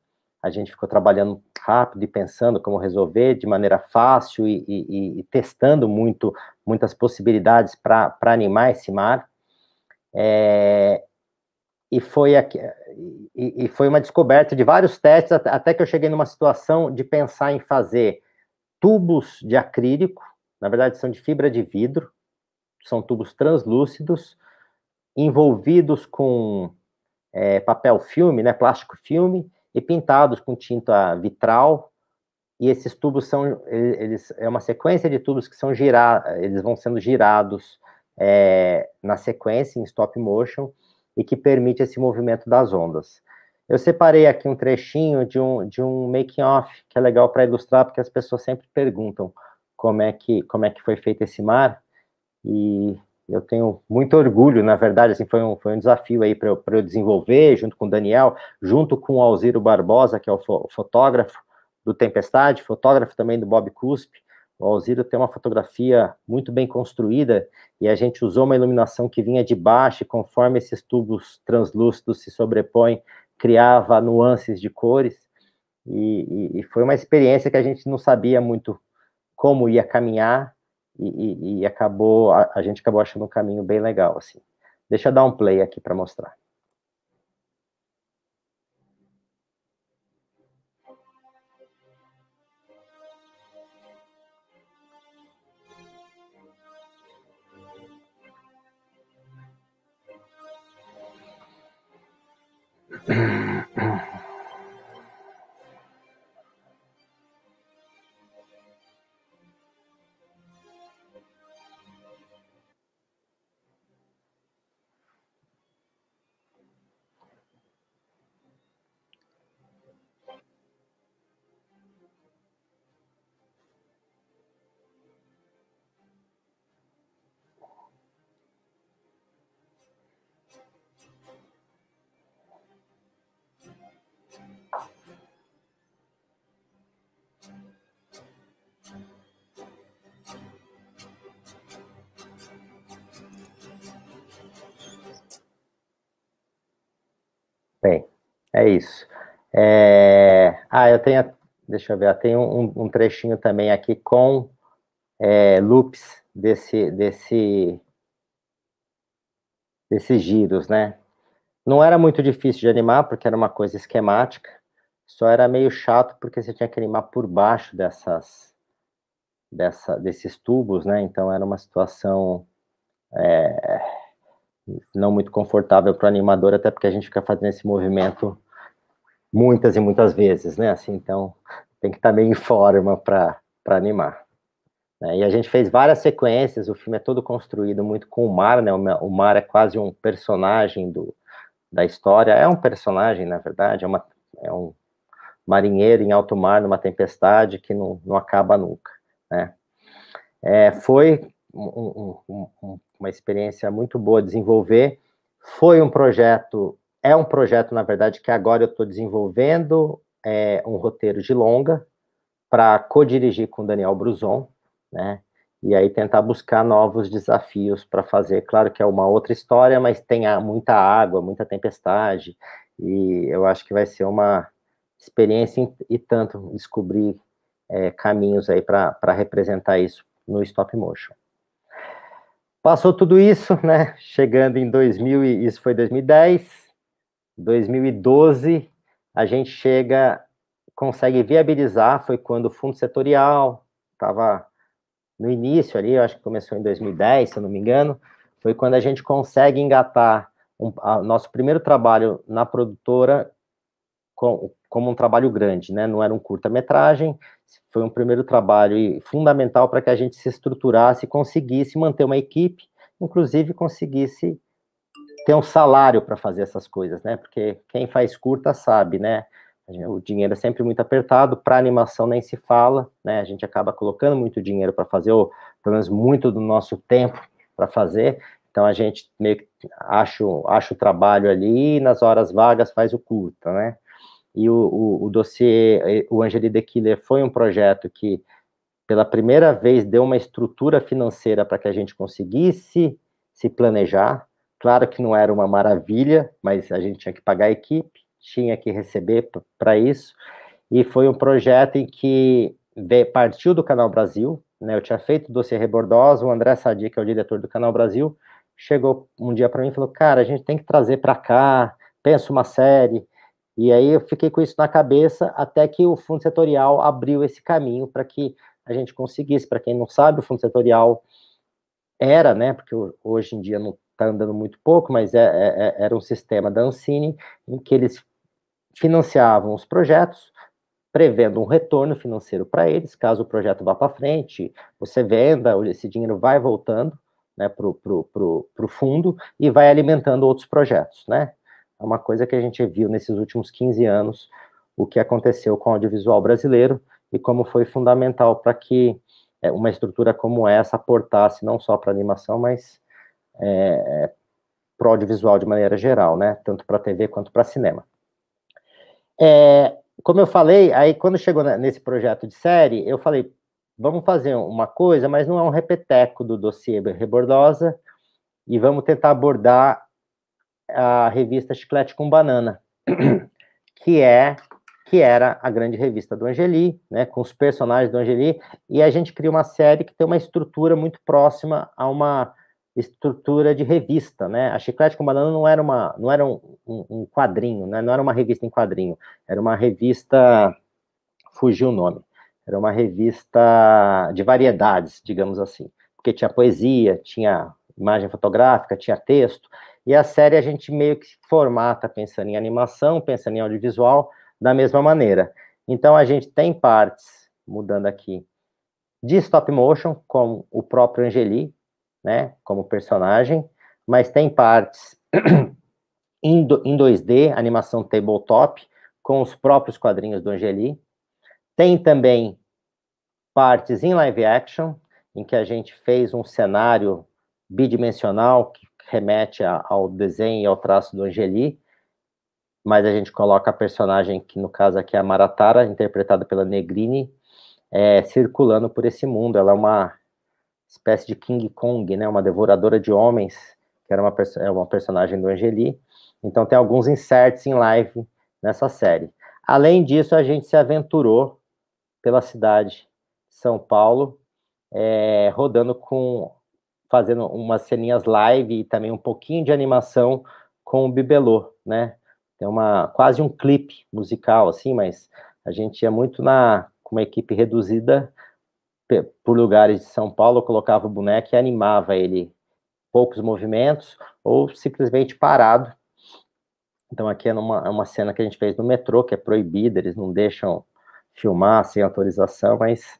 A gente ficou trabalhando rápido e pensando como resolver de maneira fácil e, e, e testando muito, muitas possibilidades para animar esse mar. É, e foi, aqui, e, e, foi uma descoberta de vários testes, até que eu cheguei numa situação de pensar em fazer tubos de acrílico, na verdade são de fibra de vidro, são tubos translúcidos, envolvidos com é, papel filme, né, plástico filme, e pintados com tinta vitral, e esses tubos são, eles, é uma sequência de tubos que são girar eles vão sendo girados é, na sequência, em stop motion, e que permite esse movimento das ondas. Eu separei aqui um trechinho de um, de um making-off, que é legal para ilustrar, porque as pessoas sempre perguntam como é, que, como é que foi feito esse mar, e eu tenho muito orgulho, na verdade, assim, foi um, foi um desafio aí para eu, eu, desenvolver, junto com o Daniel, junto com o Alziro Barbosa, que é o, fo, o fotógrafo do Tempestade, fotógrafo também do Bob Cuspe, o Alziro tem uma fotografia muito bem construída e a gente usou uma iluminação que vinha de baixo, e conforme esses tubos translúcidos se sobrepõem, criava nuances de cores. E, e, e, foi uma experiência que a gente não sabia muito como ia caminhar e, e acabou a, a gente acabou achando um caminho bem legal assim. Deixa eu dar um play aqui para mostrar. É isso. É... Ah, eu tenho. Deixa eu ver, eu tenho um, um trechinho também aqui com é, loops desse, desse, desses giros, né? Não era muito difícil de animar, porque era uma coisa esquemática, só era meio chato porque você tinha que animar por baixo dessas, dessa, desses tubos, né? Então era uma situação é, não muito confortável para o animador, até porque a gente fica fazendo esse movimento muitas e muitas vezes, né? Assim, então tem que estar tá meio em forma para animar. Né? E a gente fez várias sequências, o filme é todo construído muito com o mar, né? O mar é quase um personagem do, da história, é um personagem, na verdade, é, uma, é um marinheiro em alto mar, numa tempestade que não, não acaba nunca, né? É, foi um, um, um, uma experiência muito boa desenvolver, foi um projeto é um projeto, na verdade, que agora eu estou desenvolvendo é, um roteiro de longa para co-dirigir com Daniel Bruzon, né? E aí tentar buscar novos desafios para fazer. Claro que é uma outra história, mas tem muita água, muita tempestade, e eu acho que vai ser uma experiência e tanto descobrir é, caminhos aí para representar isso no stop motion. Passou tudo isso, né? Chegando em 2000, isso foi 2010. 2012, a gente chega, consegue viabilizar, foi quando o fundo setorial estava no início ali, eu acho que começou em 2010, se eu não me engano, foi quando a gente consegue engatar um, a, nosso primeiro trabalho na produtora com, como um trabalho grande, né? Não era um curta-metragem, foi um primeiro trabalho fundamental para que a gente se estruturasse, conseguisse manter uma equipe, inclusive conseguisse ter um salário para fazer essas coisas, né? Porque quem faz curta sabe, né? O dinheiro é sempre muito apertado, para animação nem se fala, né? A gente acaba colocando muito dinheiro para fazer, ou pelo menos muito do nosso tempo para fazer. Então a gente meio que acha, acha o trabalho ali e nas horas vagas faz o curta, né? E o, o, o dossiê, o Angeli de Killer foi um projeto que pela primeira vez deu uma estrutura financeira para que a gente conseguisse se planejar, Claro que não era uma maravilha, mas a gente tinha que pagar a equipe, tinha que receber para isso. E foi um projeto em que partiu do Canal Brasil, né? Eu tinha feito o Doce Rebordosa, o André Sadi, que é o diretor do Canal Brasil, chegou um dia para mim e falou: "Cara, a gente tem que trazer para cá, pensa uma série". E aí eu fiquei com isso na cabeça até que o fundo setorial abriu esse caminho para que a gente conseguisse. Para quem não sabe, o fundo setorial era, né, porque hoje em dia não está andando muito pouco, mas é, é, é, era um sistema da Ancine em que eles financiavam os projetos, prevendo um retorno financeiro para eles, caso o projeto vá para frente, você venda, esse dinheiro vai voltando né, para o pro, pro, pro fundo e vai alimentando outros projetos. Né? É uma coisa que a gente viu nesses últimos 15 anos, o que aconteceu com o audiovisual brasileiro e como foi fundamental para que é, uma estrutura como essa aportasse não só para animação, mas é, é para o audiovisual de maneira geral, né? Tanto para TV quanto para cinema. É, como eu falei, aí quando chegou nesse projeto de série, eu falei, vamos fazer uma coisa, mas não é um repeteco do dossiê Rebordosa, e vamos tentar abordar a revista Chiclete com Banana, que é que era a grande revista do Angeli, né, com os personagens do Angeli, e a gente cria uma série que tem uma estrutura muito próxima a uma estrutura de revista, né? A Chiclete com Banana não era uma, não era um, um, um, quadrinho, né? Não era uma revista em quadrinho, era uma revista, fugiu o nome, era uma revista de variedades, digamos assim, porque tinha poesia, tinha imagem fotográfica, tinha texto, e a série a gente meio que formata pensando em animação, pensando em audiovisual, da mesma maneira. Então a gente tem partes, mudando aqui, de stop motion, como o próprio Angeli, né, como personagem, mas tem partes em, em 2D, animação tabletop, com os próprios quadrinhos do Angeli. Tem também partes em live action, em que a gente fez um cenário bidimensional que remete a, ao desenho e ao traço do Angeli, mas a gente coloca a personagem, que no caso aqui é a Maratara, interpretada pela Negrini, é, circulando por esse mundo. Ela é uma espécie de King Kong, né, uma devoradora de homens, que era uma, é uma personagem do Angeli. Então tem alguns inserts em live nessa série. Além disso, a gente se aventurou pela cidade de São Paulo, é, rodando com, fazendo umas ceninhas live e também um pouquinho de animação com o Bibelô, né? Tem uma quase um clipe musical assim, mas a gente é muito na com uma equipe reduzida por lugares de São Paulo, eu colocava o boneco e animava ele poucos movimentos ou simplesmente parado. Então aqui é uma, é uma cena que a gente fez no metrô, que é proibida, eles não deixam filmar sem autorização, mas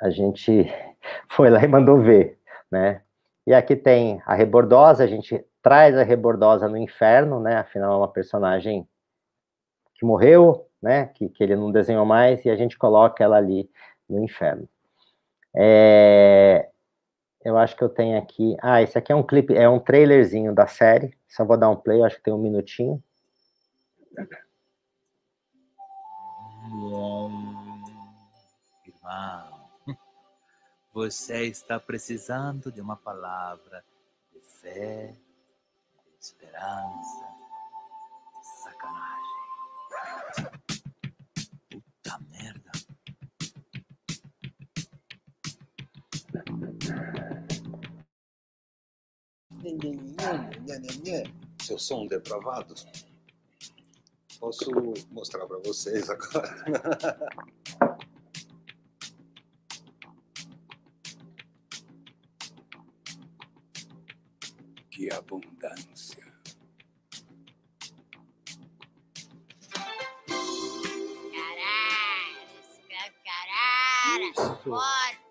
a gente foi lá e mandou ver, né? E aqui tem a Rebordosa, a gente traz a Rebordosa no inferno, né? Afinal é uma personagem que morreu, né? Que, que ele não desenhou mais e a gente coloca ela ali no inferno. É, eu acho que eu tenho aqui. Ah, esse aqui é um clipe, é um trailerzinho da série. Só vou dar um play, acho que tem um minutinho. Irmão, você está precisando de uma palavra de fé, de esperança Seu som depravado? Posso mostrar para vocês agora. que abundância. Caralho, caralho, é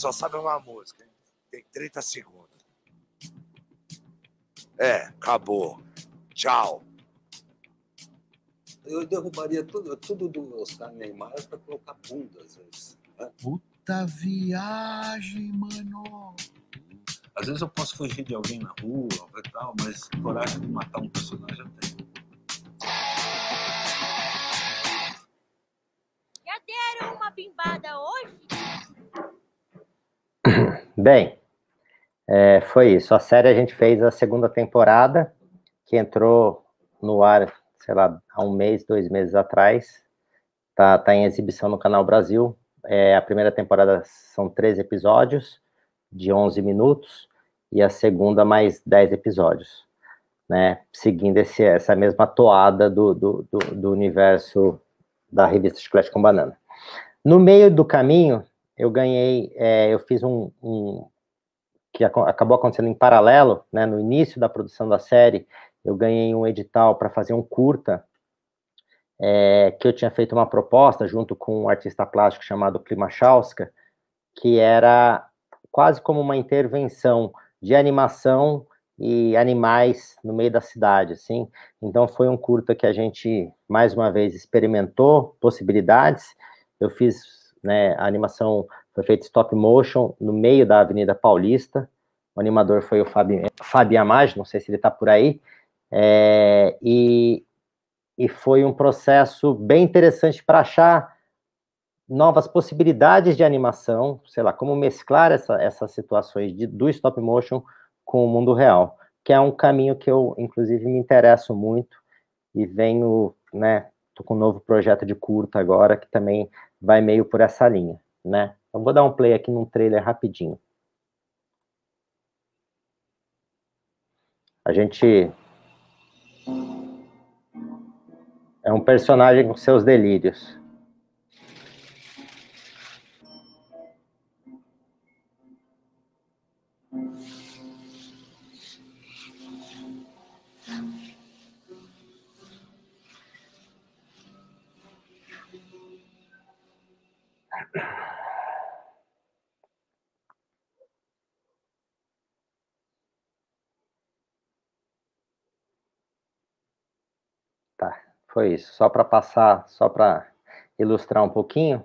só sabe uma música. Tem 30 segundos. É, acabou. Tchau. Eu derrubaria tudo, tudo do Oscar Neymar para colocar bundas às vezes. Né? Puta viagem, mano. Às vezes eu posso fugir de alguém na rua e tal, mas coragem de matar um personagem eu tenho. Já deram uma bimbada hoje? Bem, é, foi isso. A série a gente fez a segunda temporada, que entrou no ar, sei lá, há um mês, dois meses atrás. Tá, tá em exibição no Canal Brasil. É, a primeira temporada são três episódios, de 11 minutos, e a segunda mais 10 episódios. Né, seguindo esse, essa mesma toada do, do, do, do universo da revista Chiclete com Banana. No meio do caminho, eu ganhei, é, eu fiz um, um que ac acabou acontecendo em paralelo, né, no início da produção da série, eu ganhei um edital para fazer um curta, é, que eu tinha feito uma proposta junto com um artista plástico chamado Klimachowska, que era quase como uma intervenção de animação e animais no meio da cidade, assim. Então foi um curta que a gente mais uma vez experimentou possibilidades. Eu fiz né? A animação foi feita stop motion no meio da Avenida Paulista. O animador foi o Fabi, Amage, não sei se ele está por aí. É, e, e foi um processo bem interessante para achar novas possibilidades de animação, sei lá, como mesclar essa, essas situações de, do stop motion com o mundo real, que é um caminho que eu, inclusive, me interesso muito e venho né, Estou com um novo projeto de curta agora que também vai meio por essa linha, né? Então vou dar um play aqui num trailer rapidinho. A gente é um personagem com seus delírios. Foi isso. Só para passar, só para ilustrar um pouquinho,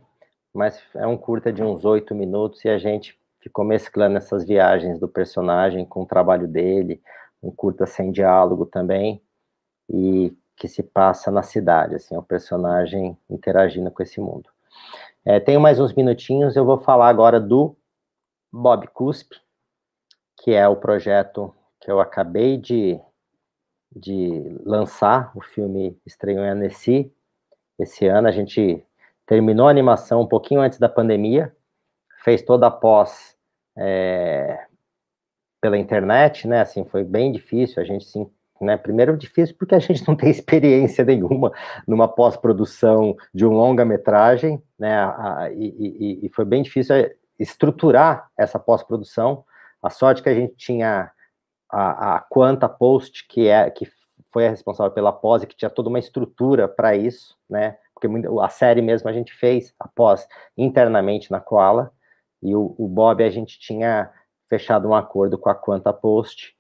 mas é um curta de uns oito minutos e a gente ficou mesclando essas viagens do personagem com o trabalho dele, um curta sem diálogo também, e que se passa na cidade, assim, é o personagem interagindo com esse mundo. É, tenho mais uns minutinhos, eu vou falar agora do Bob Cusp, que é o projeto que eu acabei de de lançar o filme Estranho em Annecy. Esse ano a gente terminou a animação um pouquinho antes da pandemia, fez toda a pós é, pela internet, né? Assim, foi bem difícil, a gente sim. Né? Primeiro, difícil porque a gente não tem experiência nenhuma numa pós-produção de um longa-metragem, né? A, a, e, e, e foi bem difícil estruturar essa pós-produção. A sorte que a gente tinha a, a Quanta Post, que, é, que foi a responsável pela pós e que tinha toda uma estrutura para isso, né? Porque a série mesmo a gente fez a pós internamente na Koala, e o, o Bob a gente tinha fechado um acordo com a Quanta Post,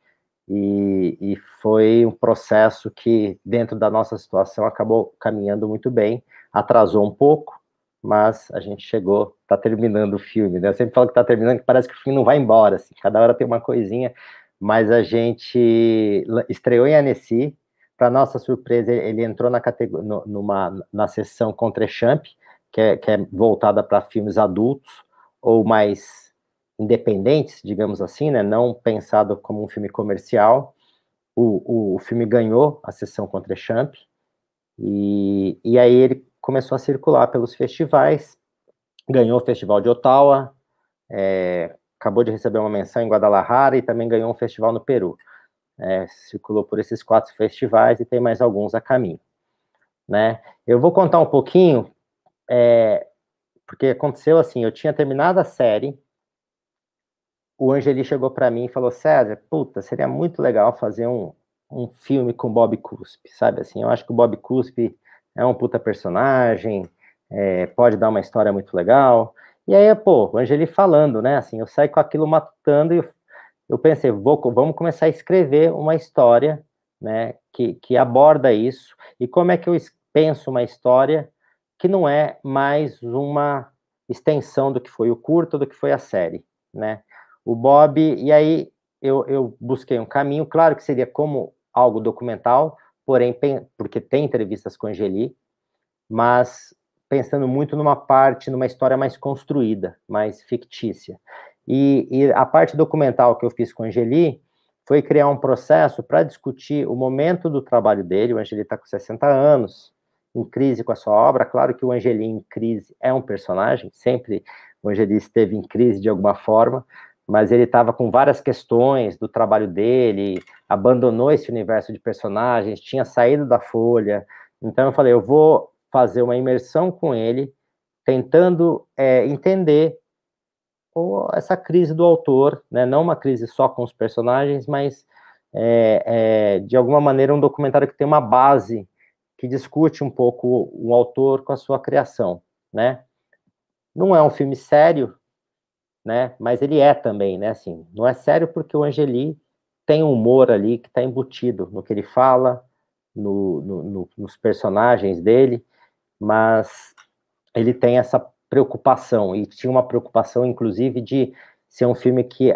e, e, foi um processo que, dentro da nossa situação, acabou caminhando muito bem, atrasou um pouco, mas a gente chegou, está terminando o filme, né? Eu sempre falo que está terminando, que parece que o filme não vai embora, assim, cada hora tem uma coisinha, mas a gente estreou em Annecy. Para nossa surpresa, ele entrou na categoria, numa, na sessão contra champ, que é, que é voltada para filmes adultos ou mais independentes, digamos assim, né? Não pensado como um filme comercial. O, o, o filme ganhou a sessão contra champ e, e aí ele começou a circular pelos festivais, ganhou o Festival de Ottawa, é, acabou de receber uma menção em Guadalajara e também ganhou um festival no Peru. É, circulou por esses quatro festivais e tem mais alguns a caminho. Né? Eu vou contar um pouquinho, é, porque aconteceu assim, eu tinha terminado a série, o Angeli chegou para mim e falou, César, puta, seria muito legal fazer um, um filme com Bob Cuspe, sabe assim, eu acho que o Bob Cuspe é um puta personagem, é, pode dar uma história muito legal, e aí, pô, o Angeli falando, né? Assim, eu saí com aquilo matutando e eu, eu pensei, vou, vamos começar a escrever uma história, né? Que, que aborda isso e como é que eu penso uma história que não é mais uma extensão do que foi o curto, do que foi a série, né? O Bob, e aí eu, eu busquei um caminho, claro que seria como algo documental, porém, porque tem entrevistas com Angeli, mas pensando muito numa parte, numa história mais construída, mais fictícia. E, e a parte documental que eu fiz com o Angeli foi criar um processo para discutir o momento do trabalho dele. O Angeli está com 60 anos, em crise com a sua obra. Claro que o Angeli em crise é um personagem, sempre o Angeli esteve em crise de alguma forma, mas ele estava com várias questões do trabalho dele, abandonou esse universo de personagens, tinha saído da Folha. Então eu falei, eu vou fazer uma imersão com ele, tentando é, entender essa crise do autor, né? não uma crise só com os personagens, mas é, é, de alguma maneira um documentário que tem uma base que discute um pouco o, o autor com a sua criação, né? Não é um filme sério, né? Mas ele é também, né? Assim, não é sério porque o Angeli tem um humor ali que está embutido no que ele fala, no, no, no, nos personagens dele mas ele tem essa preocupação, e tinha uma preocupação, inclusive, de ser um filme que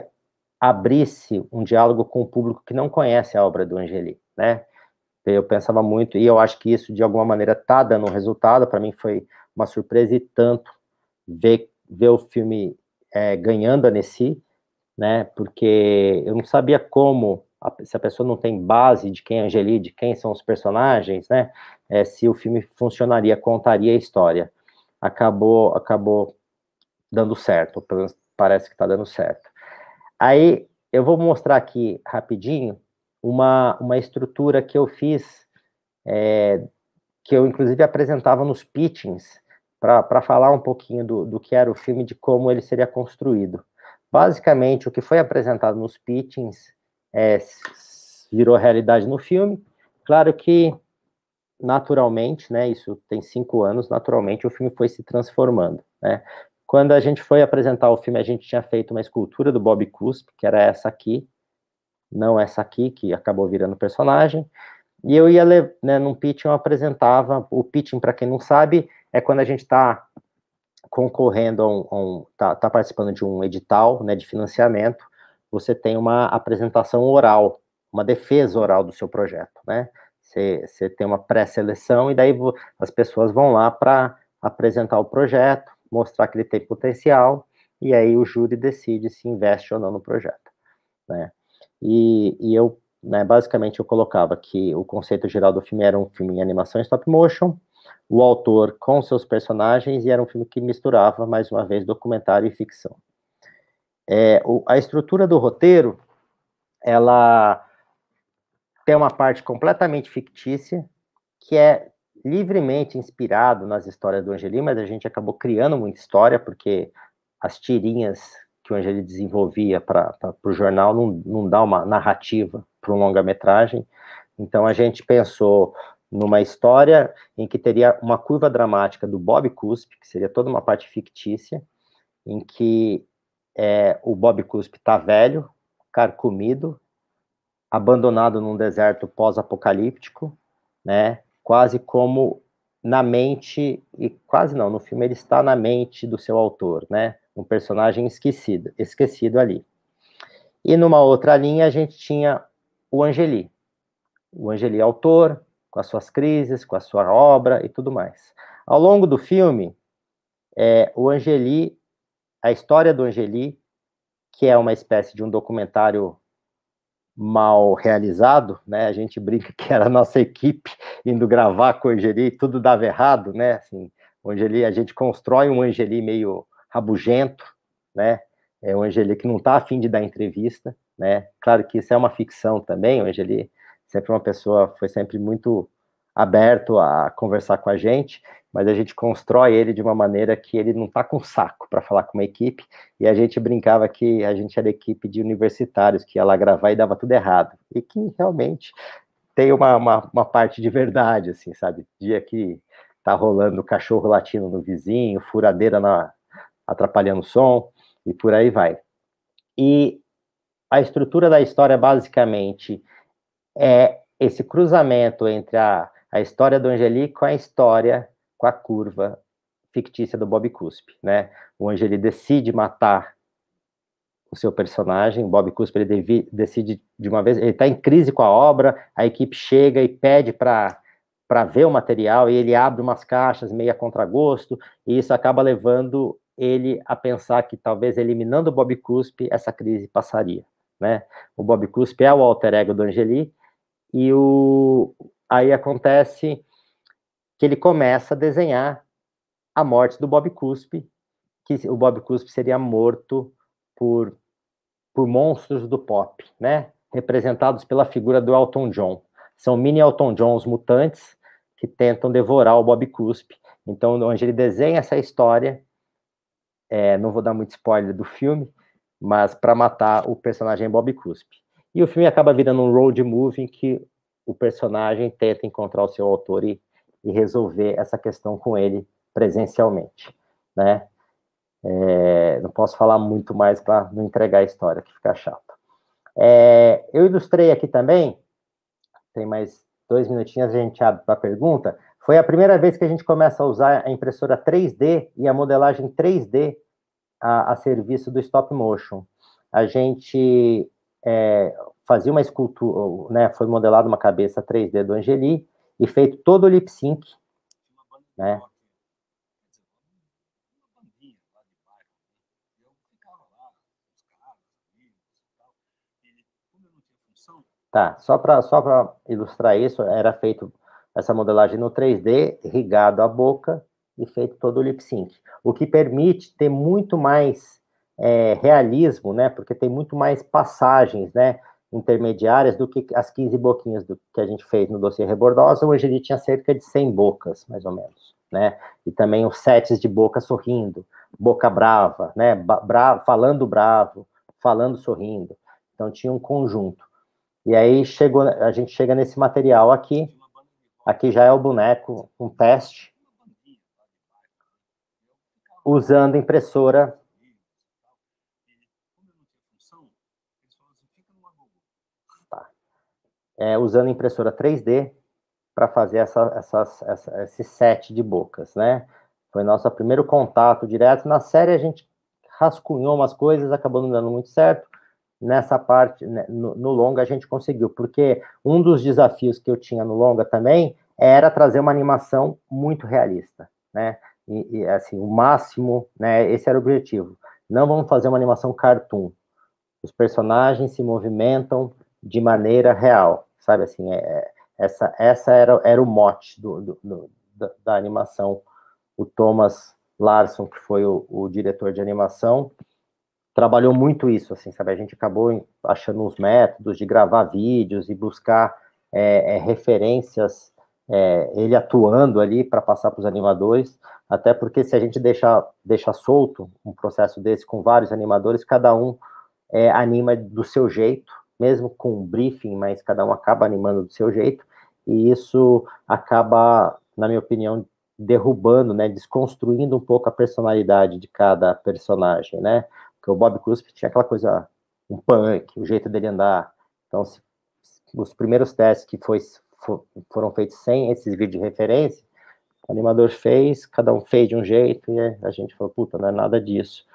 abrisse um diálogo com o público que não conhece a obra do Angeli, né? Eu pensava muito, e eu acho que isso, de alguma maneira, está dando um resultado, para mim foi uma surpresa, e tanto ver, ver o filme é, ganhando a Nessie, né? Porque eu não sabia como, a, se a pessoa não tem base de quem é Angeli, de quem são os personagens, né? é, se o filme funcionaria, contaria a história. Acabou, acabou dando certo, pelo menos parece que está dando certo. Aí eu vou mostrar aqui rapidinho uma, uma estrutura que eu fiz, é, que eu inclusive apresentava nos pitchings, para falar um pouquinho do, do que era o filme, de como ele seria construído. Basicamente, o que foi apresentado nos pitchings é, virou realidade no filme. Claro que naturalmente, né, isso tem cinco anos, naturalmente o filme foi se transformando, né. Quando a gente foi apresentar o filme, a gente tinha feito uma escultura do Bob Cusp, que era essa aqui, não essa aqui, que acabou virando personagem, e eu ia, né, num pitch eu apresentava, o pitching, para quem não sabe, é quando a gente está concorrendo, a um, a um tá, tá participando de um edital, né, de financiamento, você tem uma apresentação oral, uma defesa oral do seu projeto, né, você, tem uma pré-seleção e daí as pessoas vão lá para apresentar o projeto, mostrar que ele tem potencial, e aí o júri decide se investe ou não no projeto. Né? E, e eu, né, basicamente, eu colocava que o conceito geral do filme era um filme em animação stop motion, o autor com seus personagens, e era um filme que misturava, mais uma vez, documentário e ficção. É, o, a estrutura do roteiro, ela tem uma parte completamente fictícia, que é livremente inspirado nas histórias do Angeli, mas a gente acabou criando muita história, porque as tirinhas que o Angeli desenvolvia para o jornal não, não dá uma narrativa para um longa-metragem. Então a gente pensou numa história em que teria uma curva dramática do Bob Cusp, que seria toda uma parte fictícia, em que é, o Bob Cusp está velho, carcomido, abandonado num deserto pós-apocalíptico, né? Quase como na mente e quase não, no filme ele está na mente do seu autor, né? Um personagem esquecido, esquecido ali. E numa outra linha a gente tinha o Angeli. O Angeli é autor, com as suas crises, com a sua obra e tudo mais. Ao longo do filme, é, o Angeli, a história do Angeli, que é uma espécie de um documentário mal realizado, né? A gente brinca que era a nossa equipe indo gravar com o Angeli e tudo dava errado, né? Assim, o Angeli, a gente constrói um Angeli meio rabugento, né? É um Angeli que não está afim de dar entrevista, né? Claro que isso é uma ficção também, o Angeli sempre é uma pessoa, foi sempre muito aberto a conversar com a gente, mas a gente constrói ele de uma maneira que ele não está com saco para falar com uma equipe, e a gente brincava que a gente era equipe de universitários, que ia lá gravar e dava tudo errado, e que realmente tem uma, uma, uma parte de verdade, assim, sabe? Dia que tá rolando cachorro latindo no vizinho, furadeira na, atrapalhando o som, e por aí vai. E a estrutura da história, basicamente, é esse cruzamento entre a, a história do Angelico com a história com a curva fictícia do Bob Cuspe, né? Onde ele decide matar o seu personagem, Bob Cuspe, ele devi, decide de uma vez, ele está em crise com a obra, a equipe chega e pede para para ver o material e ele abre umas caixas meio a contragosto e isso acaba levando ele a pensar que talvez eliminando o Bob Cuspe essa crise passaria, né? O Bob Cuspe é o alter ego do Angeli e o aí acontece que ele começa a desenhar a morte do Bob Cuspe, que o Bob Cuspe seria morto por, por monstros do pop, né? representados pela figura do Elton John. São mini Elton Johns mutantes que tentam devorar o Bob Cuspe. Então, onde ele desenha essa história, é, não vou dar muito spoiler do filme, mas para matar o personagem Bob Cuspe. E o filme acaba virando um road movie em que o personagem tenta encontrar o seu autor e e resolver essa questão com ele presencialmente, né? É, não posso falar muito mais para não entregar a história, que fica chato. É, eu ilustrei aqui também, tem mais dois minutinhos, a gente abre para pergunta. Foi a primeira vez que a gente começa a usar a impressora 3D e a modelagem 3D a, a serviço do stop motion. A gente é, fazia uma escultura, né, foi modelada uma cabeça 3D do Angeli, e feito todo o lip sync, né? Tá, só para só ilustrar isso, era feito essa modelagem no 3D, rigado à boca e feito todo o lip sync. O que permite ter muito mais é, realismo, né? Porque tem muito mais passagens, né? intermediárias do que as 15 boquinhas do, que a gente fez no dossiê rebordosa, hoje ele tinha cerca de 100 bocas, mais ou menos, né? E também os sets de boca sorrindo, boca brava, né? Bravo, falando bravo, falando sorrindo. Então tinha um conjunto. E aí chegou, a gente chega nesse material aqui, aqui já é o boneco, um teste, usando impressora é, usando impressora 3D para fazer essa, essas, essa, esse set de bocas, né? Foi nosso primeiro contato direto. Na série a gente rascunhou umas coisas, acabou não dando muito certo. Nessa parte, né, no, no longa, a gente conseguiu, porque um dos desafios que eu tinha no longa também era trazer uma animação muito realista, né? E, e, assim, o máximo, né? Esse era o objetivo. Não vamos fazer uma animação cartoon. Os personagens se movimentam de maneira real sabe? Assim, é, é, essa, essa era, era o mote do, do, do da, animação. O Thomas Larson, que foi o, o, diretor de animação, trabalhou muito isso, assim, sabe? A gente acabou achando uns métodos de gravar vídeos e buscar é, é, referências, é, ele atuando ali para passar para os animadores, até porque se a gente deixar, deixar solto um processo desse com vários animadores, cada um é, anima do seu jeito, mesmo com um briefing, mas cada um acaba animando do seu jeito, e isso acaba, na minha opinião, derrubando, né, desconstruindo um pouco a personalidade de cada personagem, né? Porque o Bob Cruz tinha aquela coisa, um punk, o jeito dele andar. Então, se, os primeiros testes que foi, for, foram feitos sem esses vídeos de referência, o animador fez, cada um fez de um jeito, e a gente falou, puta, não é nada disso.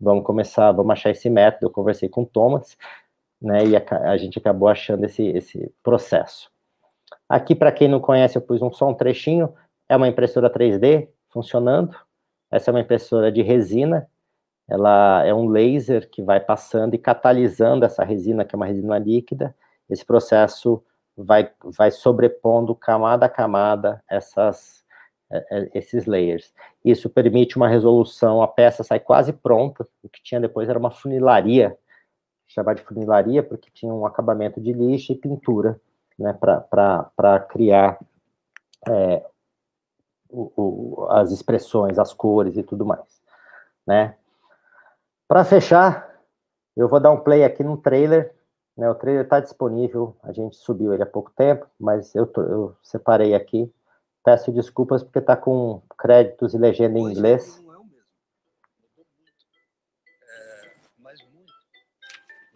Vamos começar, vamos achar esse método. Eu conversei com o Thomas, né? E a, a gente acabou achando esse, esse processo. Aqui, para quem não conhece, eu pus um, só um trechinho. É uma impressora 3D funcionando. Essa é uma impressora de resina. Ela é um laser que vai passando e catalisando essa resina, que é uma resina líquida. Esse processo vai, vai sobrepondo camada a camada essas, é, é, esses layers. Isso permite uma resolução, a peça sai quase pronta. O que tinha depois era uma funilaria chamar de funilaria, porque tinha um acabamento de lixo e pintura, né, para criar é, o, o, as expressões, as cores e tudo mais, né. Para fechar, eu vou dar um play aqui no trailer, né, o trailer está disponível, a gente subiu ele há pouco tempo, mas eu, eu separei aqui, peço desculpas porque está com créditos e legenda em inglês,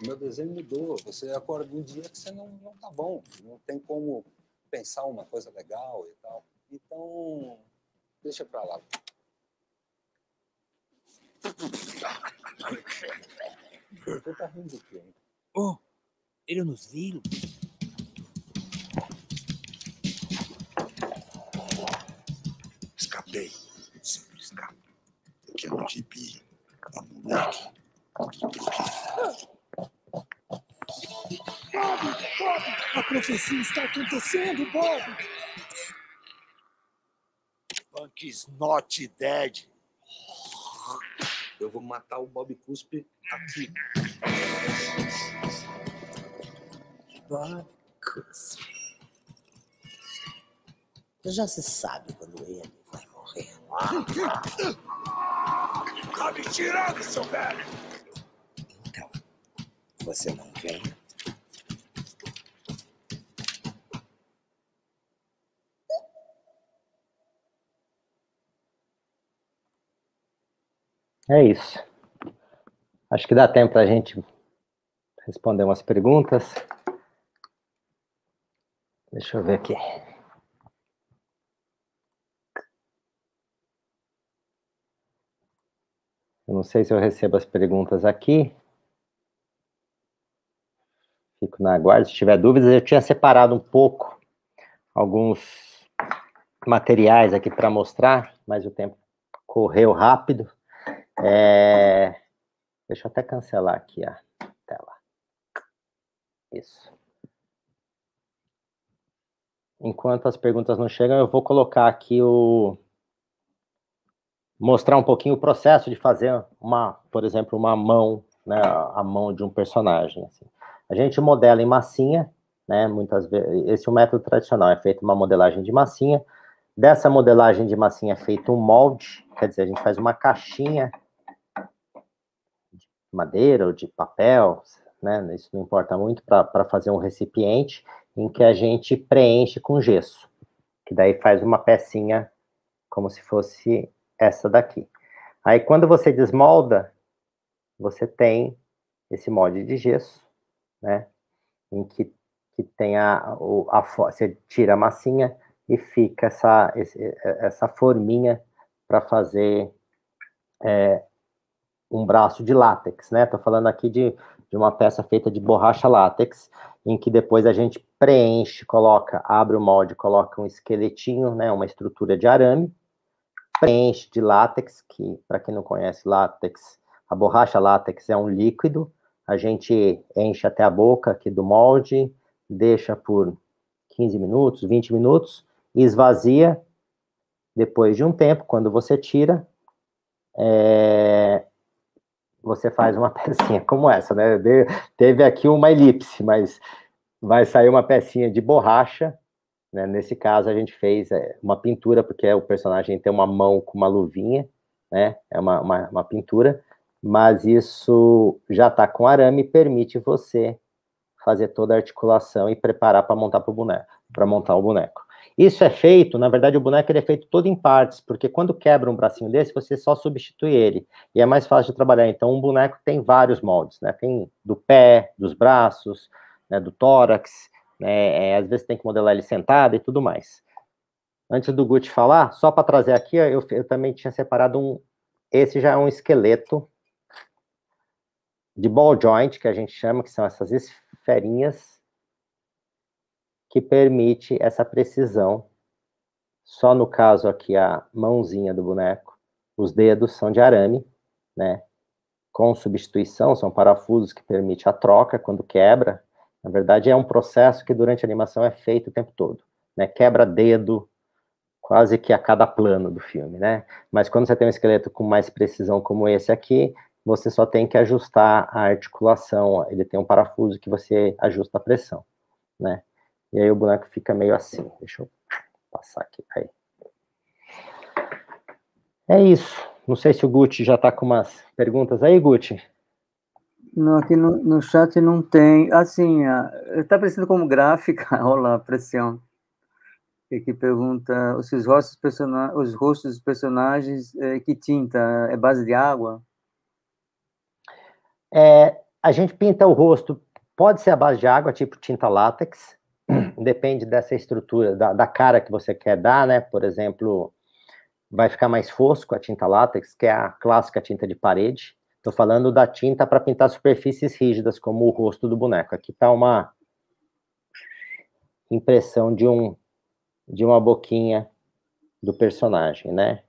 o meu desenho mudou. Você acorda um dia que você não, não tá bom, não tem como pensar uma coisa legal e tal. Então, deixa para lá. Você tá rindo do quê? Oh, ele nos viu. Escapei. Sempre escapo. Eu quero é um gibi. A é moleque. Que Bob, Bob, a profecia está acontecendo, Bob. Punk is not dead. Eu vou matar o Bob Cuspe aqui. Bob Cuspe. Já se sabe quando ele vai morrer. Tá me tirando, seu velho! Então, você não vem? É isso. Acho que dá tempo para a gente responder umas perguntas. Deixa eu ver aqui. Eu não sei se eu recebo as perguntas aqui. Fico na guarda. Se tiver dúvidas, eu tinha separado um pouco alguns materiais aqui para mostrar, mas o tempo correu rápido. É... Deixa eu até cancelar aqui a tela. Isso. Enquanto as perguntas não chegam, eu vou colocar aqui o. Mostrar um pouquinho o processo de fazer uma, por exemplo, uma mão, né, a mão de um personagem. Assim. A gente modela em massinha, né? Muitas vezes, esse é o método tradicional, é feita uma modelagem de massinha. Dessa modelagem de massinha é feito um molde, quer dizer, a gente faz uma caixinha madeira ou de papel, né? Isso não importa muito para fazer um recipiente em que a gente preenche com gesso, que daí faz uma pecinha como se fosse essa daqui. Aí quando você desmolda, você tem esse molde de gesso, né? Em que, que tem a, a, você tira a massinha e fica essa, essa forminha para fazer é, um braço de látex, né? Estou falando aqui de, de uma peça feita de borracha látex, em que depois a gente preenche, coloca, abre o molde, coloca um esqueletinho, né? Uma estrutura de arame, preenche de látex, que para quem não conhece látex, a borracha látex é um líquido, a gente enche até a boca aqui do molde, deixa por 15 minutos, 20 minutos, esvazia. Depois de um tempo, quando você tira, é, você faz uma pecinha como essa, né? De, teve aqui uma elipse, mas vai sair uma pecinha de borracha. Né? Nesse caso, a gente fez é, uma pintura, porque o personagem tem uma mão com uma luvinha, né? É uma, uma, uma pintura, mas isso já está com arame permite você fazer toda a articulação e preparar para montar para montar o boneco. Isso é feito, na verdade, o boneco ele é feito todo em partes, porque quando quebra um bracinho desse, você só substitui ele. E é mais fácil de trabalhar. Então, um boneco tem vários moldes, né? Tem do pé, dos braços, né? do tórax, né? É, às vezes tem que modelar ele sentado e tudo mais. Antes do Gucci falar, só para trazer aqui, eu, eu também tinha separado um. Esse já é um esqueleto de ball joint, que a gente chama, que são essas esferinhas que permite essa precisão. Só no caso aqui, a mãozinha do boneco, os dedos são de arame, né? Com substituição, são parafusos que permite a troca quando quebra. Na verdade, é um processo que durante a animação é feito o tempo todo, né? Quebra dedo quase que a cada plano do filme, né? Mas quando você tem um esqueleto com mais precisão como esse aqui, você só tem que ajustar a articulação, ele tem um parafuso que você ajusta a pressão, né? E aí o boneco fica meio assim. Deixa eu passar aqui. Aí. É isso. Não sei se o Guti já está com umas perguntas aí, Guti. Não, aqui no, no chat não tem. Assim, está aparecendo como gráfica. Olá, Precião. Que pergunta: os rostos, os rostos dos personagens, é, que tinta? É base de água? É, a gente pinta o rosto, pode ser a base de água, tipo tinta látex, depende dessa estrutura, da, da, cara que você quer dar, né? Por exemplo, vai ficar mais fosco a tinta látex, que é a clássica tinta de parede. Estou falando da tinta para pintar superfícies rígidas, como o rosto do boneco. Aqui está uma impressão de um de uma boquinha do personagem, né?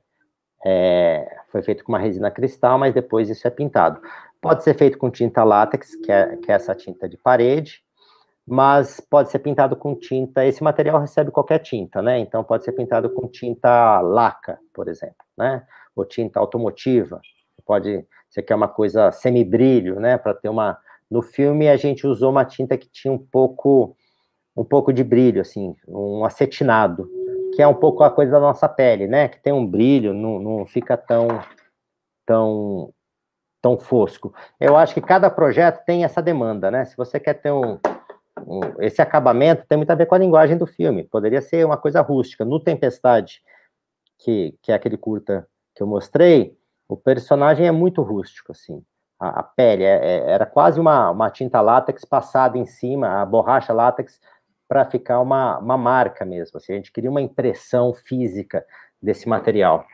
É, foi feito com uma resina cristal, mas depois isso é pintado. Pode ser feito com tinta látex, que é, que é essa tinta de parede, mas pode ser pintado com tinta. Esse material recebe qualquer tinta, né? Então pode ser pintado com tinta laca, por exemplo, né? Ou tinta automotiva. Pode, você quer é uma coisa semibrilho, né? Para ter uma. No filme a gente usou uma tinta que tinha um pouco, um pouco de brilho, assim, um acetinado, que é um pouco a coisa da nossa pele, né? Que tem um brilho, não, não fica tão, tão, tão fosco. Eu acho que cada projeto tem essa demanda, né? Se você quer ter um esse acabamento tem muito a ver com a linguagem do filme. Poderia ser uma coisa rústica. No Tempestade, que, que é aquele curta que eu mostrei, o personagem é muito rústico, assim. A, a pele é, é, era quase uma, uma tinta látex passada em cima, a borracha látex, para ficar uma, uma marca mesmo. Assim. A gente queria uma impressão física desse material.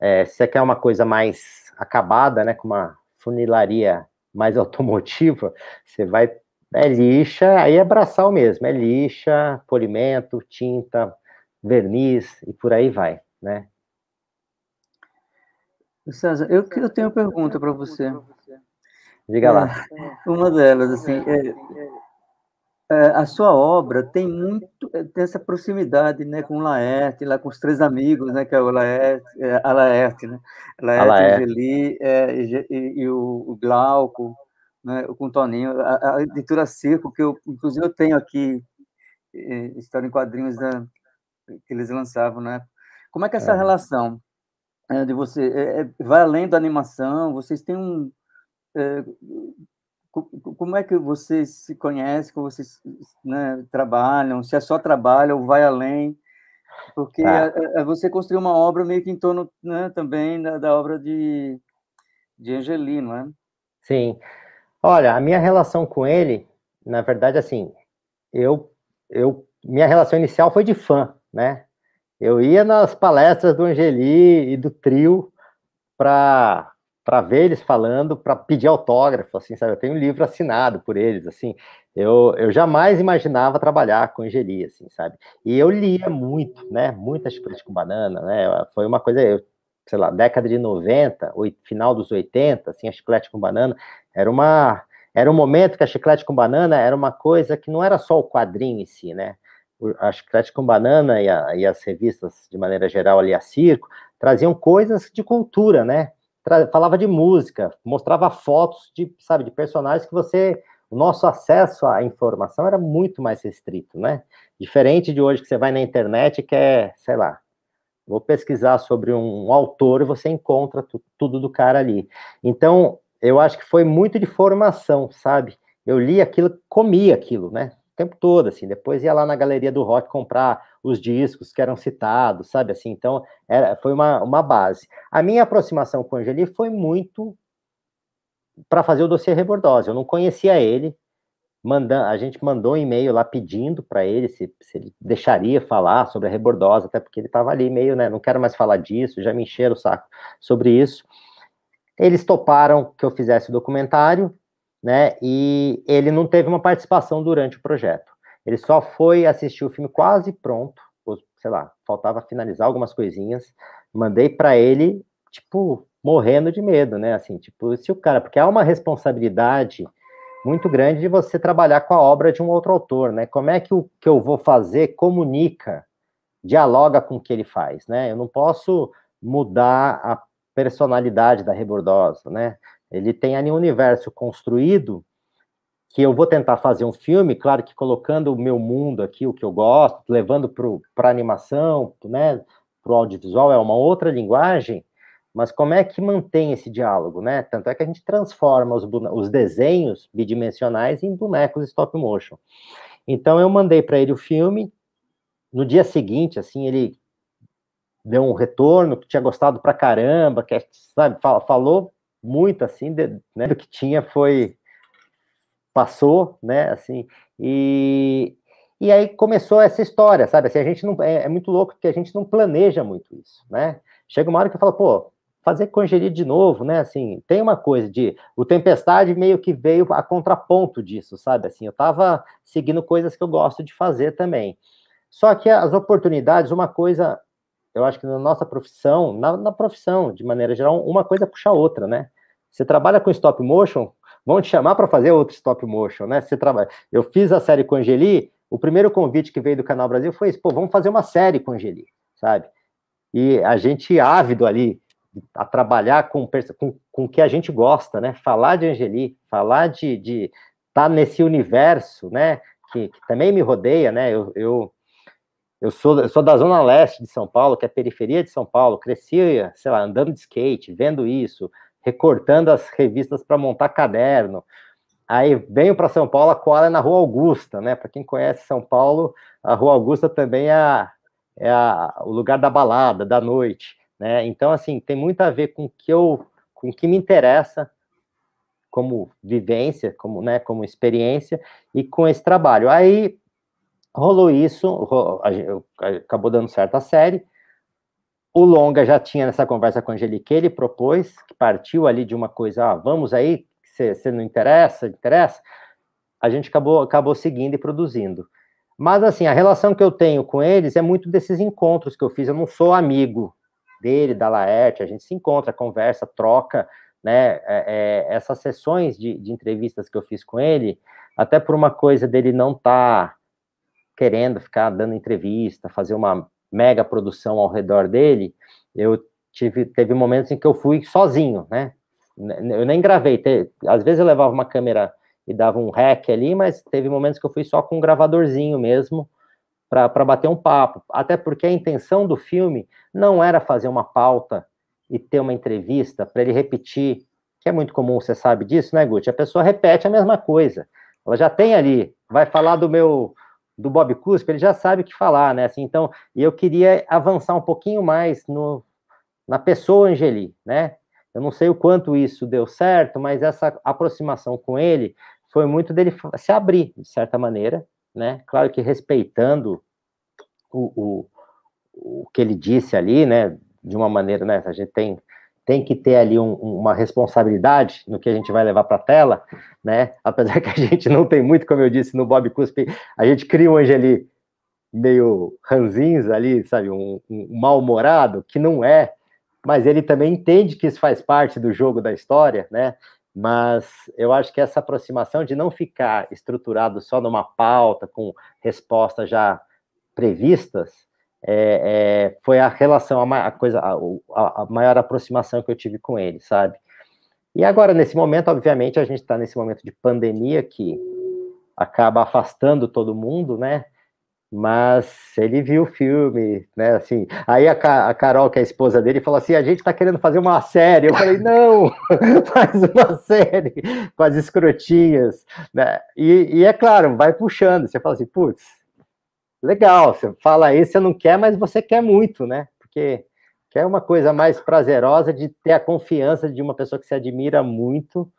É, se você quer uma coisa mais acabada, né, com uma funilaria mais automotiva, você vai é lixa, aí é braçal mesmo, é lixa, polimento, tinta, verniz e por aí vai, né? César, eu, eu tenho uma pergunta para você. Diga lá. É, uma delas, assim, é, é, a sua obra tem muito é, tem essa proximidade, né, com Laerte, lá com os três amigos, né, que é o Laerte, é, a Laerte, né, Laerte, Laerte. Angeli é, e, e, o Glauco, né, com o Toninho, a, a, editora Circo, que eu, inclusive eu tenho aqui, é, história em quadrinhos da, que eles lançavam, né? Como é que é essa é. relação é, de você eh, vai além da animação? Vocês têm um como é que vocês se conhecem, como vocês né, trabalham, se é só trabalho ou vai além, porque ah. você construiu uma obra meio que em torno né, também da, da, obra de, de Angelino, né? Sim, Olha, a minha relação com ele, na verdade, assim, eu, eu, minha relação inicial foi de fã, né? Eu ia nas palestras do Angeli e do Trio para para ver eles falando, para pedir autógrafo, assim, sabe? Eu tenho um livro assinado por eles, assim. Eu, eu jamais imaginava trabalhar com Angeli, assim, sabe? E eu lia muito, né? Muita chiclete com banana, né? Foi uma coisa, eu sei lá, década de 90, final dos 80, assim, a chiclete com banana, era uma era um momento que a chiclete com banana era uma coisa que não era só o quadrinho em si, né? A chiclete com banana e, a, e as revistas, de maneira geral, ali a circo, traziam coisas de cultura, né? Tra falava de música, mostrava fotos de, sabe, de personagens que você o nosso acesso à informação era muito mais restrito, né? Diferente de hoje que você vai na internet e quer, sei lá, vou pesquisar sobre um autor, e você encontra tudo do cara ali. Então, eu acho que foi muito de formação, sabe? Eu li aquilo, comia aquilo, né? O tempo todo, assim. Depois ia lá na galeria do rock comprar os discos que eram citados, sabe? Assim, então, era, foi uma, uma base. A minha aproximação com o Angeli foi muito para fazer o dossiê Rebordose. Eu não conhecia ele, mandando, a gente mandou um e-mail lá pedindo para ele se, se, ele deixaria falar sobre a rebordosa, até porque ele estava ali meio, né, não quero mais falar disso, já me encheram o saco sobre isso. Eles toparam que eu fizesse o documentário, né, e ele não teve uma participação durante o projeto. Ele só foi assistir o filme quase pronto, ou, sei lá, faltava finalizar algumas coisinhas, mandei para ele, tipo, morrendo de medo, né, assim, tipo, se o cara, porque há uma responsabilidade muito grande de você trabalhar com a obra de um outro autor, né? Como é que o que eu vou fazer comunica, dialoga com o que ele faz, né? Eu não posso mudar a personalidade da Rebordosa, né? Ele tem ali um universo construído que eu vou tentar fazer um filme, claro que colocando o meu mundo aqui, o que eu gosto, levando para animação, né? Para o audiovisual é uma outra linguagem, mas como é que mantém esse diálogo, né? Tanto é que a gente transforma os, os desenhos bidimensionais em bonecos stop motion. Então eu mandei para ele o filme. No dia seguinte, assim, ele deu um retorno que tinha gostado pra caramba, que sabe, falou muito assim, de, né, do que tinha foi passou, né, assim. E e aí começou essa história, sabe? Assim, a gente não é, é muito louco porque a gente não planeja muito isso, né? Chega uma hora que eu falo, pô, fazer congerir de novo, né? Assim, tem uma coisa de o Tempestade meio que veio a contraponto disso, sabe? Assim, eu tava seguindo coisas que eu gosto de fazer também. Só que as oportunidades, uma coisa, eu acho que na nossa profissão, na, na profissão de maneira geral, uma coisa puxa a outra, né? Você trabalha com stop motion, vão te chamar para fazer outro stop motion, né? Você trabalha. Eu fiz a série com Angeli, o primeiro convite que veio do Canal Brasil foi esse, pô, vamos fazer uma série com Angeli, sabe? E a gente ávido ali a trabalhar com, com, com o que a gente gosta, né? Falar de Angeli, falar de estar de tá nesse universo, né? Que, que, também me rodeia, né? Eu, eu, eu, sou, eu sou da Zona Leste de São Paulo, que é a periferia de São Paulo, cresci, sei lá, andando de skate, vendo isso, recortando as revistas para montar caderno. Aí venho para São Paulo, a é na Rua Augusta, né? Para quem conhece São Paulo, a Rua Augusta também é, é a, o lugar da balada, da noite. Né? Então, assim, tem muito a ver com que eu, com o que me interessa como vivência, como, né, como experiência e com esse trabalho. Aí rolou isso, rolou, acabou dando certo a série. O Longa já tinha nessa conversa com a Angelique, ele propôs, que partiu ali de uma coisa, ah, vamos aí, você não interessa, interessa. A gente acabou, acabou seguindo e produzindo. Mas, assim, a relação que eu tenho com eles é muito desses encontros que eu fiz. Eu não sou amigo dele, da Laerte, a gente se encontra, conversa, troca, né? É, é, essas sessões de, de, entrevistas que eu fiz com ele, até por uma coisa dele não estar tá querendo ficar dando entrevista, fazer uma mega produção ao redor dele, eu tive teve momentos em que eu fui sozinho, né? Eu nem gravei, te, às vezes eu levava uma câmera e dava um rec ali, mas teve momentos que eu fui só com um gravadorzinho mesmo para bater um papo. Até porque a intenção do filme não era fazer uma pauta e ter uma entrevista para ele repetir, que é muito comum, você sabe disso, né, Gucci? A pessoa repete a mesma coisa. Ela já tem ali, vai falar do meu do Bob Cuspe, ele já sabe o que falar, né? Assim, então, eu queria avançar um pouquinho mais no, na pessoa Angeli, né? Eu não sei o quanto isso deu certo, mas essa aproximação com ele foi muito dele se abrir, de certa maneira, né? Claro que respeitando o, o, o que ele disse ali, né? De uma maneira, né? A gente tem, tem que ter ali um, uma responsabilidade no que a gente vai levar para a tela, né? Apesar que a gente não tem muito, como eu disse no Bob Cuspe, a gente cria um ali meio ranzins ali, sabe? Um, um mal-humorado, que não é, mas ele também entende que isso faz parte do jogo da história, né? mas eu acho que essa aproximação de não ficar estruturado só numa pauta com respostas já previstas é, é, foi a relação a, a coisa a, a, maior aproximação que eu tive com ele, sabe? E agora nesse momento, obviamente, a gente está nesse momento de pandemia que acaba afastando todo mundo, né? mas ele viu o filme, né? Assim, aí a, a, Carol, que é a esposa dele, falou assim: a gente tá querendo fazer uma série. Eu falei: não, faz uma série com as escrotinhas, né? E, e é claro, vai puxando. Você fala assim: putz, legal, você fala isso, você não quer, mas você quer muito, né? Porque quer uma coisa mais prazerosa de ter a confiança de uma pessoa que se admira muito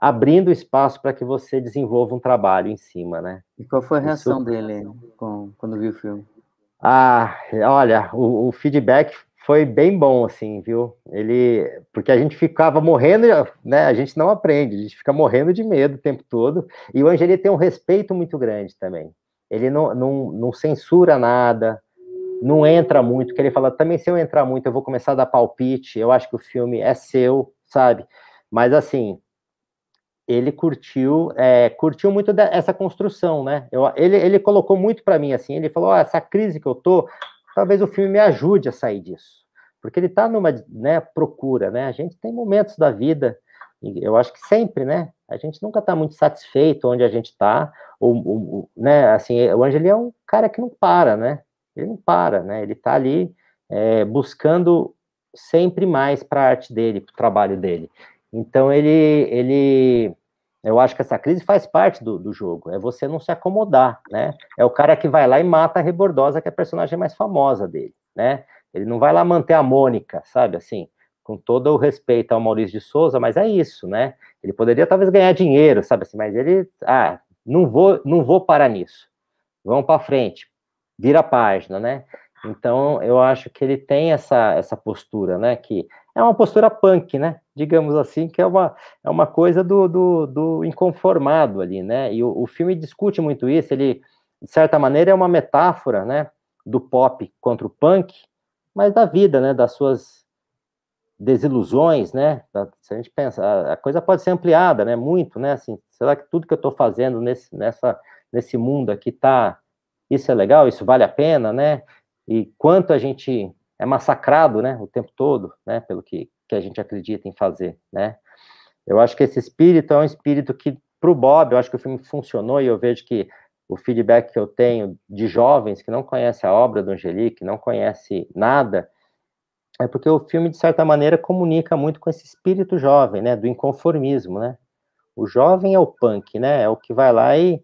abrindo espaço para que você desenvolva um trabalho em cima, né? E qual foi a reação Isso... dele com, quando viu o filme? Ah, olha, o, o, feedback foi bem bom, assim, viu? Ele, porque a gente ficava morrendo, né? A gente não aprende, a gente fica morrendo de medo o tempo todo. E o Angeli tem um respeito muito grande também. Ele não, não, não censura nada, não entra muito, que ele fala, também se eu entrar muito, eu vou começar a dar palpite, eu acho que o filme é seu, sabe? Mas assim, ele curtiu é, curtiu muito essa construção, né? Eu, ele, ele colocou muito para mim assim, ele falou, oh, essa crise que eu tô, talvez o filme me ajude a sair disso, porque ele está numa né, procura, né? A gente tem momentos da vida, eu acho que sempre, né? A gente nunca está muito satisfeito onde a gente está, ou, ou, né? Assim, o Angeli é um cara que não para, né? Ele não para, né? Ele está ali é, buscando sempre mais para a arte dele, para o trabalho dele. Então ele ele eu acho que essa crise faz parte do, do jogo, é você não se acomodar, né? É o cara que vai lá e mata a Rebordosa, que é a personagem mais famosa dele, né? Ele não vai lá manter a Mônica, sabe, assim, com todo o respeito ao Maurício de Souza, mas é isso, né? Ele poderia talvez ganhar dinheiro, sabe assim, mas ele, ah, não vou, não vou parar nisso. Vamos para frente, vira a página, né? Então, eu acho que ele tem essa, essa postura, né? Que é uma postura punk, né? digamos assim, que é uma, é uma coisa do, do, do inconformado ali, né? E o, o, filme discute muito isso, ele, de certa maneira, é uma metáfora, né, do pop contra o punk, mas da vida, né, das suas desilusões, né? Da, se a gente pensa, a, a, coisa pode ser ampliada, né, muito, né, assim, será que tudo que eu estou fazendo nesse, nessa, nesse mundo aqui tá, isso é legal, isso vale a pena, né? E quanto a gente é massacrado, né, o tempo todo, né, pelo que que a gente acredita em fazer, né? Eu acho que esse espírito é um espírito que, para o Bob, eu acho que o filme funcionou e eu vejo que o feedback que eu tenho de jovens que não conhecem a obra do Angelique, não conhecem nada, é porque o filme, de certa maneira, comunica muito com esse espírito jovem, né? Do inconformismo, né? O jovem é o punk, né? É o que vai lá e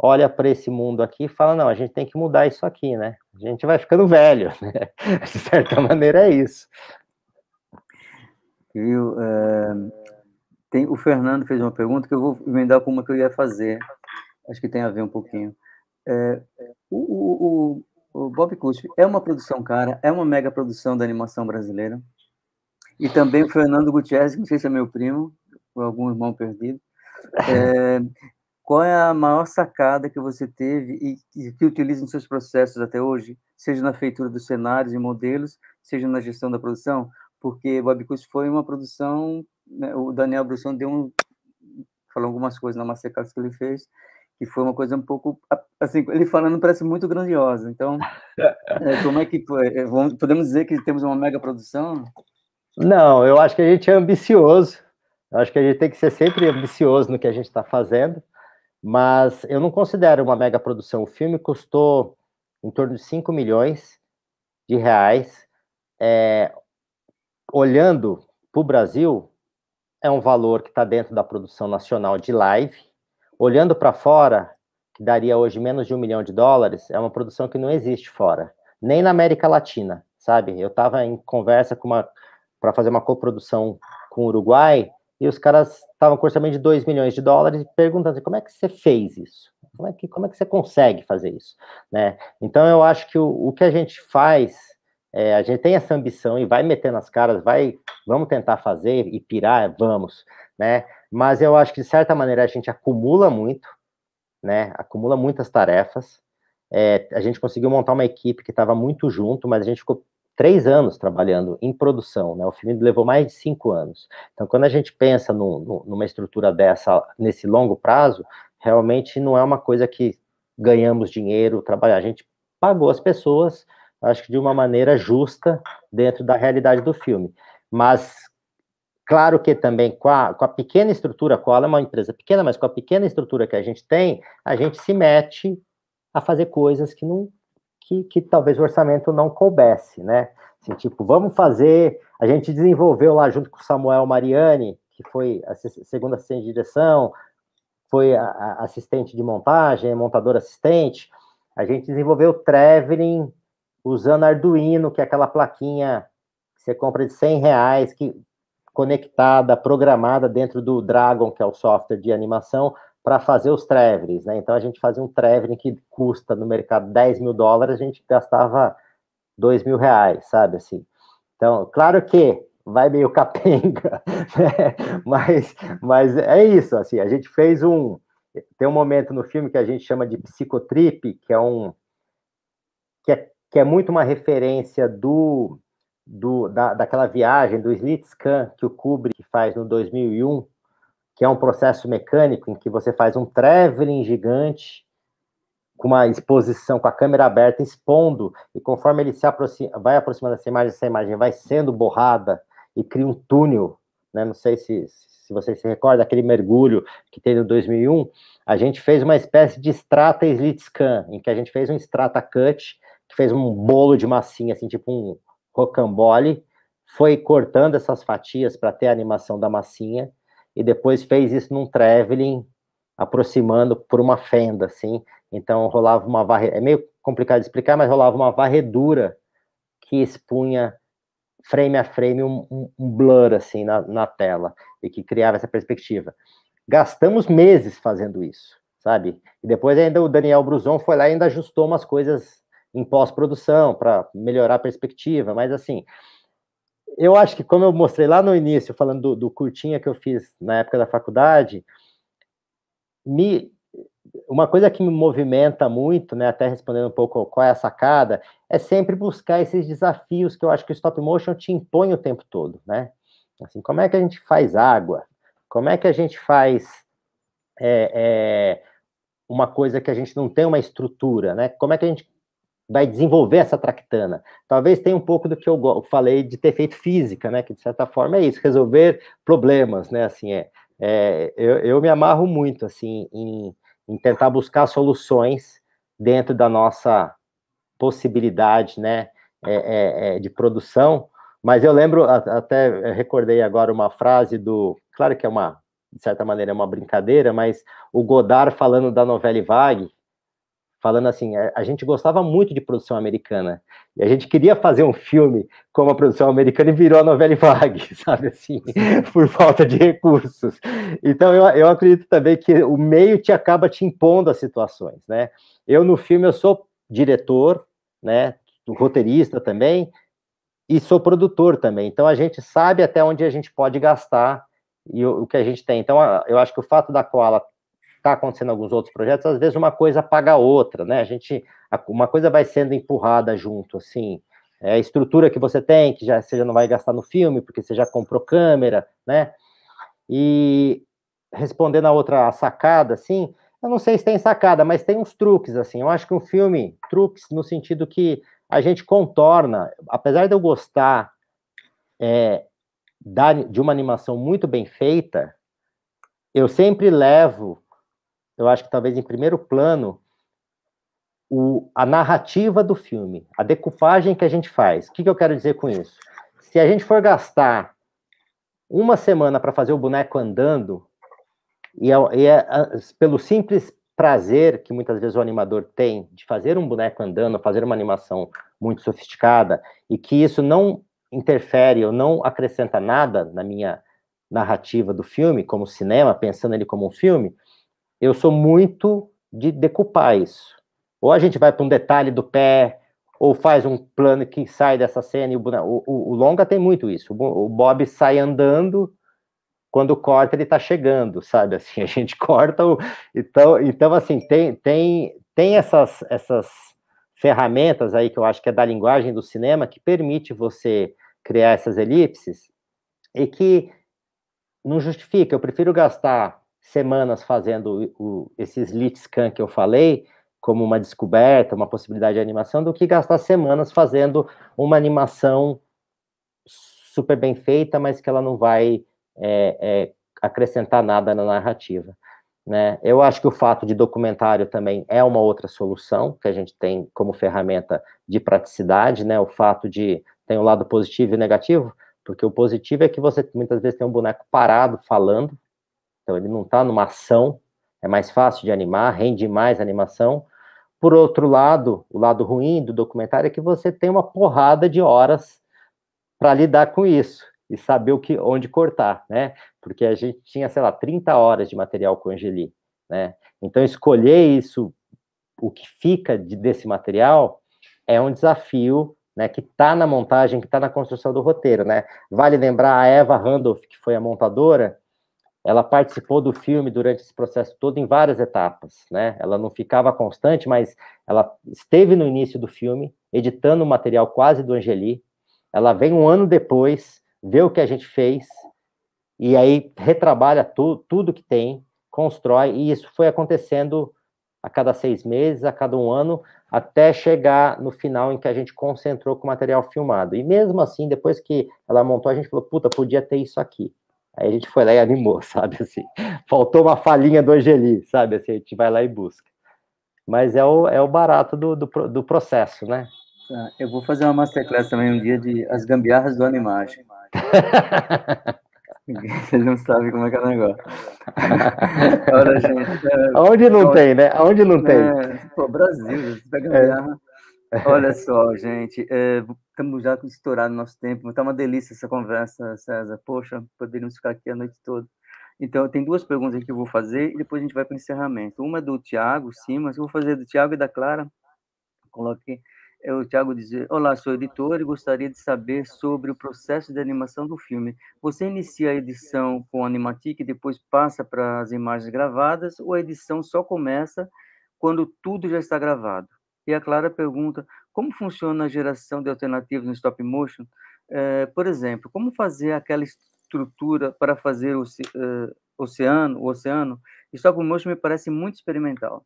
olha para esse mundo aqui e fala: não, a gente tem que mudar isso aqui, né? A gente vai ficando velho, né? De certa maneira é isso. Viu? É, eh, tem, o Fernando fez uma pergunta que eu vou emendar com uma que eu ia fazer. Acho que tem a ver um pouquinho. É, o, o, o, Bob Cuspe é uma produção cara, é uma mega produção da animação brasileira. E também o Fernando Gutierrez, que não sei se é meu primo, ou algum irmão perdido. É, qual é a maior sacada que você teve e, e que utiliza nos seus processos até hoje, seja na feitura dos cenários e modelos, seja na gestão da produção? porque Babicus foi uma produção, né, o Daniel Brusson deu um, falou algumas coisas na Masterclass que ele fez, que foi uma coisa um pouco, assim, ele falando parece muito grandiosa, então, é, como é que foi? É, podemos dizer que temos uma mega produção? Não, eu acho que a gente é ambicioso, eu acho que a gente tem que ser sempre ambicioso no que a gente está fazendo, mas eu não considero uma mega produção. O filme custou em torno de 5 milhões de reais. É, olhando para o Brasil, é um valor que está dentro da produção nacional de live. Olhando para fora, que daria hoje menos de um milhão de dólares, é uma produção que não existe fora, nem na América Latina, sabe? Eu estava em conversa com uma para fazer uma coprodução com o Uruguai e os caras estavam com orçamento de 2 milhões de dólares e perguntando assim, como é que você fez isso? Como é que, como é que você consegue fazer isso? Né? Então, eu acho que o, o que a gente faz é, a gente tem essa ambição e vai metendo as caras, vai, vamos tentar fazer e pirar, vamos, né? Mas eu acho que de certa maneira a gente acumula muito, né? Acumula muitas tarefas. É, a gente conseguiu montar uma equipe que estava muito junto, mas a gente ficou três anos trabalhando em produção, né? O filme levou mais de cinco anos. Então, quando a gente pensa no, no, numa estrutura dessa nesse longo prazo, realmente não é uma coisa que ganhamos dinheiro, trabalhar. A gente pagou as pessoas, acho que de uma maneira justa dentro da realidade do filme. Mas, claro que também com a, com a pequena estrutura, qual é uma empresa pequena, mas com a pequena estrutura que a gente tem, a gente se mete a fazer coisas que não que, que talvez o orçamento não coubesse, né? Assim, tipo, vamos fazer. A gente desenvolveu lá junto com o Samuel Mariani, que foi a segunda assistente de direção, foi a, a assistente de montagem, montador assistente. A gente desenvolveu o traveling usando Arduino, que é aquela plaquinha que você compra de 100 reais, que, conectada, programada dentro do Dragon, que é o software de animação, para fazer os trevres, né? Então a gente fazia um trevre que custa no mercado 10 mil dólares, a gente gastava 2 mil reais, sabe assim. Então, claro que vai meio capenga, né? mas, mas é isso, assim, a gente fez um, tem um momento no filme que a gente chama de psicotrip, que é um, que é que é muito uma referência do, do da, daquela viagem do Slitscan que o Kubrick faz no 2001, que é um processo mecânico em que você faz um traveling gigante com uma exposição com a câmera aberta expondo e conforme ele se aproxima, vai aproximando essa imagem, essa imagem vai sendo borrada e cria um túnel, né? Não sei se se você se recorda aquele mergulho que teve no 2001, a gente fez uma espécie de strata slit scan, em que a gente fez um strata cut que fez um bolo de massinha, assim, tipo um rocambole, foi cortando essas fatias para ter a animação da massinha, e depois fez isso num traveling, aproximando por uma fenda, assim. Então rolava uma varredura, é meio complicado de explicar, mas rolava uma varredura que expunha frame a frame um, um, blur, assim, na, na tela, e que criava essa perspectiva. Gastamos meses fazendo isso, sabe? E depois ainda o Daniel Bruson foi lá e ainda ajustou umas coisas em pós-produção para melhorar a perspectiva, mas assim, eu acho que, como eu mostrei lá no início, falando do, do curtinha que eu fiz na época da faculdade, me, uma coisa que me movimenta muito, né, até respondendo um pouco qual é a sacada, é sempre buscar esses desafios que eu acho que o stop motion te impõe o tempo todo, né? Assim, como é que a gente faz água? Como é que a gente faz é, é, uma coisa que a gente não tem uma estrutura, né? Como é que a gente vai desenvolver essa tractana. Talvez tenha um pouco do que eu falei de ter feito física, né? Que de certa forma é isso, resolver problemas, né? Assim é. é eu, eu, me amarro muito assim em, em, tentar buscar soluções dentro da nossa possibilidade, né? É, é, é de produção. Mas eu lembro, até recordei agora uma frase do, claro que é uma de certa maneira é uma brincadeira, mas o Godard falando da novela Vague, falando assim: a, é, a, gente gostava muito de produção americana, e a gente queria fazer um filme como a produção americana e virou a novela vague, sabe assim, por falta de recursos. Então eu, eu acredito também que o meio te acaba te impondo as situações, né? Eu no filme eu sou diretor, né? Roteirista também, e sou produtor também. Então a gente sabe até onde a gente pode gastar e o, o que a gente tem. Então a, eu acho que o fato da Koala está acontecendo em alguns outros projetos, às vezes uma coisa paga a outra, né? A gente, uma coisa vai sendo empurrada junto, assim. É a estrutura que você tem, que já, você já não vai gastar no filme, porque você já comprou câmera, né? E respondendo a outra a sacada, assim, eu não sei se tem sacada, mas tem uns truques, assim. Eu acho que um filme, truques no sentido que a gente contorna, apesar de eu gostar é, da, de uma animação muito bem feita, eu sempre levo eu acho que talvez em primeiro plano, o, a narrativa do filme, a decupagem que a gente faz. O que, que eu quero dizer com isso? Se a gente for gastar uma semana para fazer o boneco andando, e, é, e é, ah, pelo simples prazer que muitas vezes o animador tem de fazer um boneco andando, fazer uma animação muito sofisticada, e que isso não interfere ou não acrescenta nada na minha narrativa do filme, como cinema, pensando ele como um filme, eu sou muito de decupar isso. Ou a gente vai para um detalhe do pé, ou faz um plano que sai dessa cena. E o, o, o longa tem muito isso. O, o Bob sai andando quando corta ele está chegando, sabe? Assim, a gente corta o... então, então assim tem tem tem essas essas ferramentas aí que eu acho que é da linguagem do cinema que permite você criar essas elipses e que não justifica. Eu prefiro gastar semanas fazendo o, esses lit scan que eu falei, como uma descoberta, uma possibilidade de animação, do que gastar semanas fazendo uma animação super bem feita, mas que ela não vai é, é, acrescentar nada na narrativa. Né? Eu acho que o fato de documentário também é uma outra solução que a gente tem como ferramenta de praticidade, né? O fato de tem o um lado positivo e negativo, porque o positivo é que você muitas vezes tem um boneco parado falando, então, ele não está numa ação, é mais fácil de animar, rende mais animação. Por outro lado, o lado ruim do documentário é que você tem uma porrada de horas para lidar com isso e saber o que, onde cortar, né? Porque a gente tinha, sei lá, 30 horas de material com Angeli, né? Então, escolher isso, o que fica de, desse material, é um desafio né, que está na montagem, que está na construção do roteiro. Né? Vale lembrar a Eva Randolph, que foi a montadora, ela participou do filme durante esse processo todo em várias etapas, né? Ela não ficava constante, mas ela esteve no início do filme, editando o material quase do Angeli. Ela vem um ano depois, vê o que a gente fez, e aí retrabalha tu, tudo que tem, constrói, e isso foi acontecendo a cada seis meses, a cada um ano, até chegar no final em que a gente concentrou com o material filmado. E mesmo assim, depois que ela montou, a gente falou, puta, podia ter isso aqui. Aí a gente foi lá e animou, sabe? Assim, faltou uma falinha do Angeli, sabe? Assim, a gente vai lá e busca. Mas é o, é o barato do, do, do processo, né? Tá, eu vou fazer uma masterclass também um dia de As Gambiarras do Animagem. Vocês não sabem como é que é o negócio. Olha, gente, é, Onde não então, tem, né? Onde não tem. É, pô, Brasil, você pega é. gambiarra Olha só, gente, é, estamos já estourado nosso tempo, está uma delícia essa conversa, César. Poxa, poderíamos ficar aqui a noite toda. Então, tem duas perguntas que eu vou fazer e depois a gente vai para o encerramento. Uma é do Tiago Mas eu vou fazer do Tiago e da Clara. Coloquei. É o Tiago dizer: Olá, sou editor e gostaria de saber sobre o processo de animação do filme. Você inicia a edição com animatic e depois passa para as imagens gravadas ou a edição só começa quando tudo já está gravado? E a Clara pergunta como funciona a geração de alternativas no stop motion? É, por exemplo, como fazer aquela estrutura para fazer o uh, eh, oceano, o oceano? Stop motion me parece muito experimental.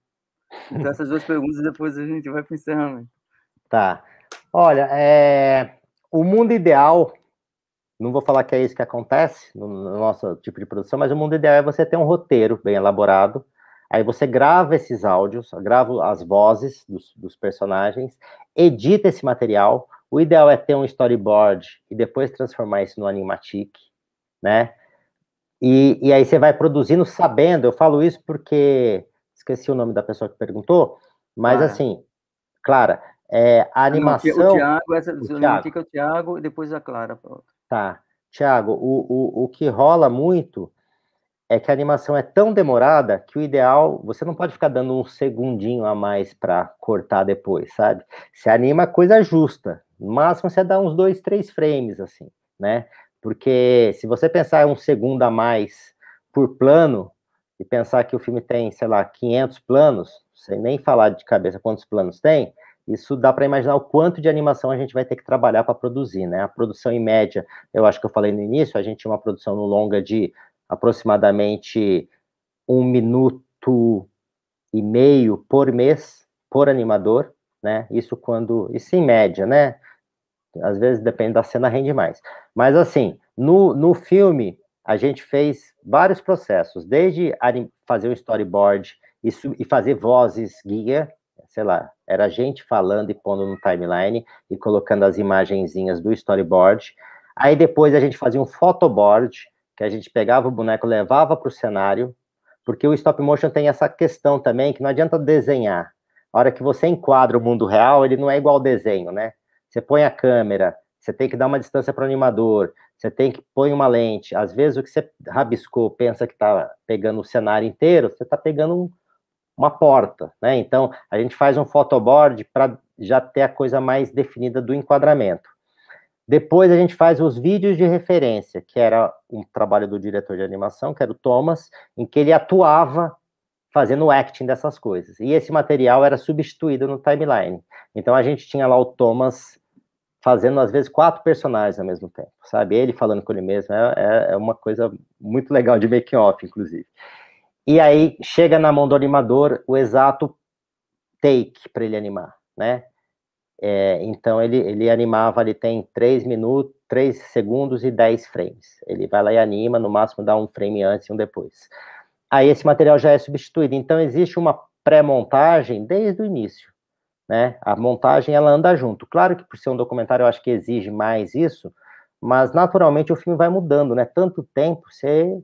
Então, essas duas perguntas depois a gente vai para o encerramento. Tá. Olha, é... o mundo ideal, não vou falar que é isso que acontece no nosso tipo de produção, mas o mundo ideal é você ter um roteiro bem elaborado, Aí você grava esses áudios, grava as vozes dos, dos personagens, edita esse material. O ideal é ter um storyboard e depois transformar isso no animatic, né? E, e aí você vai produzindo sabendo. Eu falo isso porque esqueci o nome da pessoa que perguntou, mas ah. assim, Clara, é, a animação. o Thiago, essa, o Thiago. é o Thiago e depois a Clara. Tá. Tiago, o, o, o que rola muito é que a animação é tão demorada que o ideal, você não pode ficar dando um segundinho a mais para cortar depois, sabe? Se anima coisa justa, no máximo você dá uns dois, três frames, assim, né? Porque se você pensar um segundo a mais por plano, e pensar que o filme tem, sei lá, 500 planos, sem nem falar de cabeça quantos planos tem, isso dá para imaginar o quanto de animação a gente vai ter que trabalhar para produzir, né? A produção em média, eu acho que eu falei no início, a gente tinha uma produção no longa de aproximadamente um minuto e meio por mês por animador, né? Isso quando isso em média, né? Às vezes depende da cena rende mais. Mas assim, no, no filme a gente fez vários processos, desde fazer o storyboard e, e fazer vozes guia, sei lá, era a gente falando e pondo no timeline e colocando as imagenzinhas do storyboard. Aí depois a gente fazia um photoboard, que a gente pegava o boneco, levava para o cenário, porque o stop motion tem essa questão também, que não adianta desenhar. A hora que você enquadra o mundo real, ele não é igual ao desenho, né? Você põe a câmera, você tem que dar uma distância para o animador, você tem que pôr uma lente. Às vezes, o que você rabiscou, pensa que está pegando o cenário inteiro, você está pegando um, uma porta, né? Então, a gente faz um photoboard para já ter a coisa mais definida do enquadramento. Depois a gente faz os vídeos de referência, que era um trabalho do diretor de animação, que era o Thomas, em que ele atuava fazendo o acting dessas coisas. E esse material era substituído no timeline. Então a gente tinha lá o Thomas fazendo, às vezes, quatro personagens ao mesmo tempo, sabe? Ele falando com ele mesmo, é, é, é uma coisa muito legal de making-off, inclusive. E aí chega na mão do animador o exato take para ele animar, né? É, então ele, ele animava, ele tem 3 minutos, 3 segundos e 10 frames. Ele vai lá e anima, no máximo dá um frame antes e um depois. Aí esse material já é substituído. Então existe uma pré-montagem desde o início. Né? A montagem ela anda junto. Claro que por ser um documentário eu acho que exige mais isso, mas naturalmente o filme vai mudando, né? Tanto tempo, você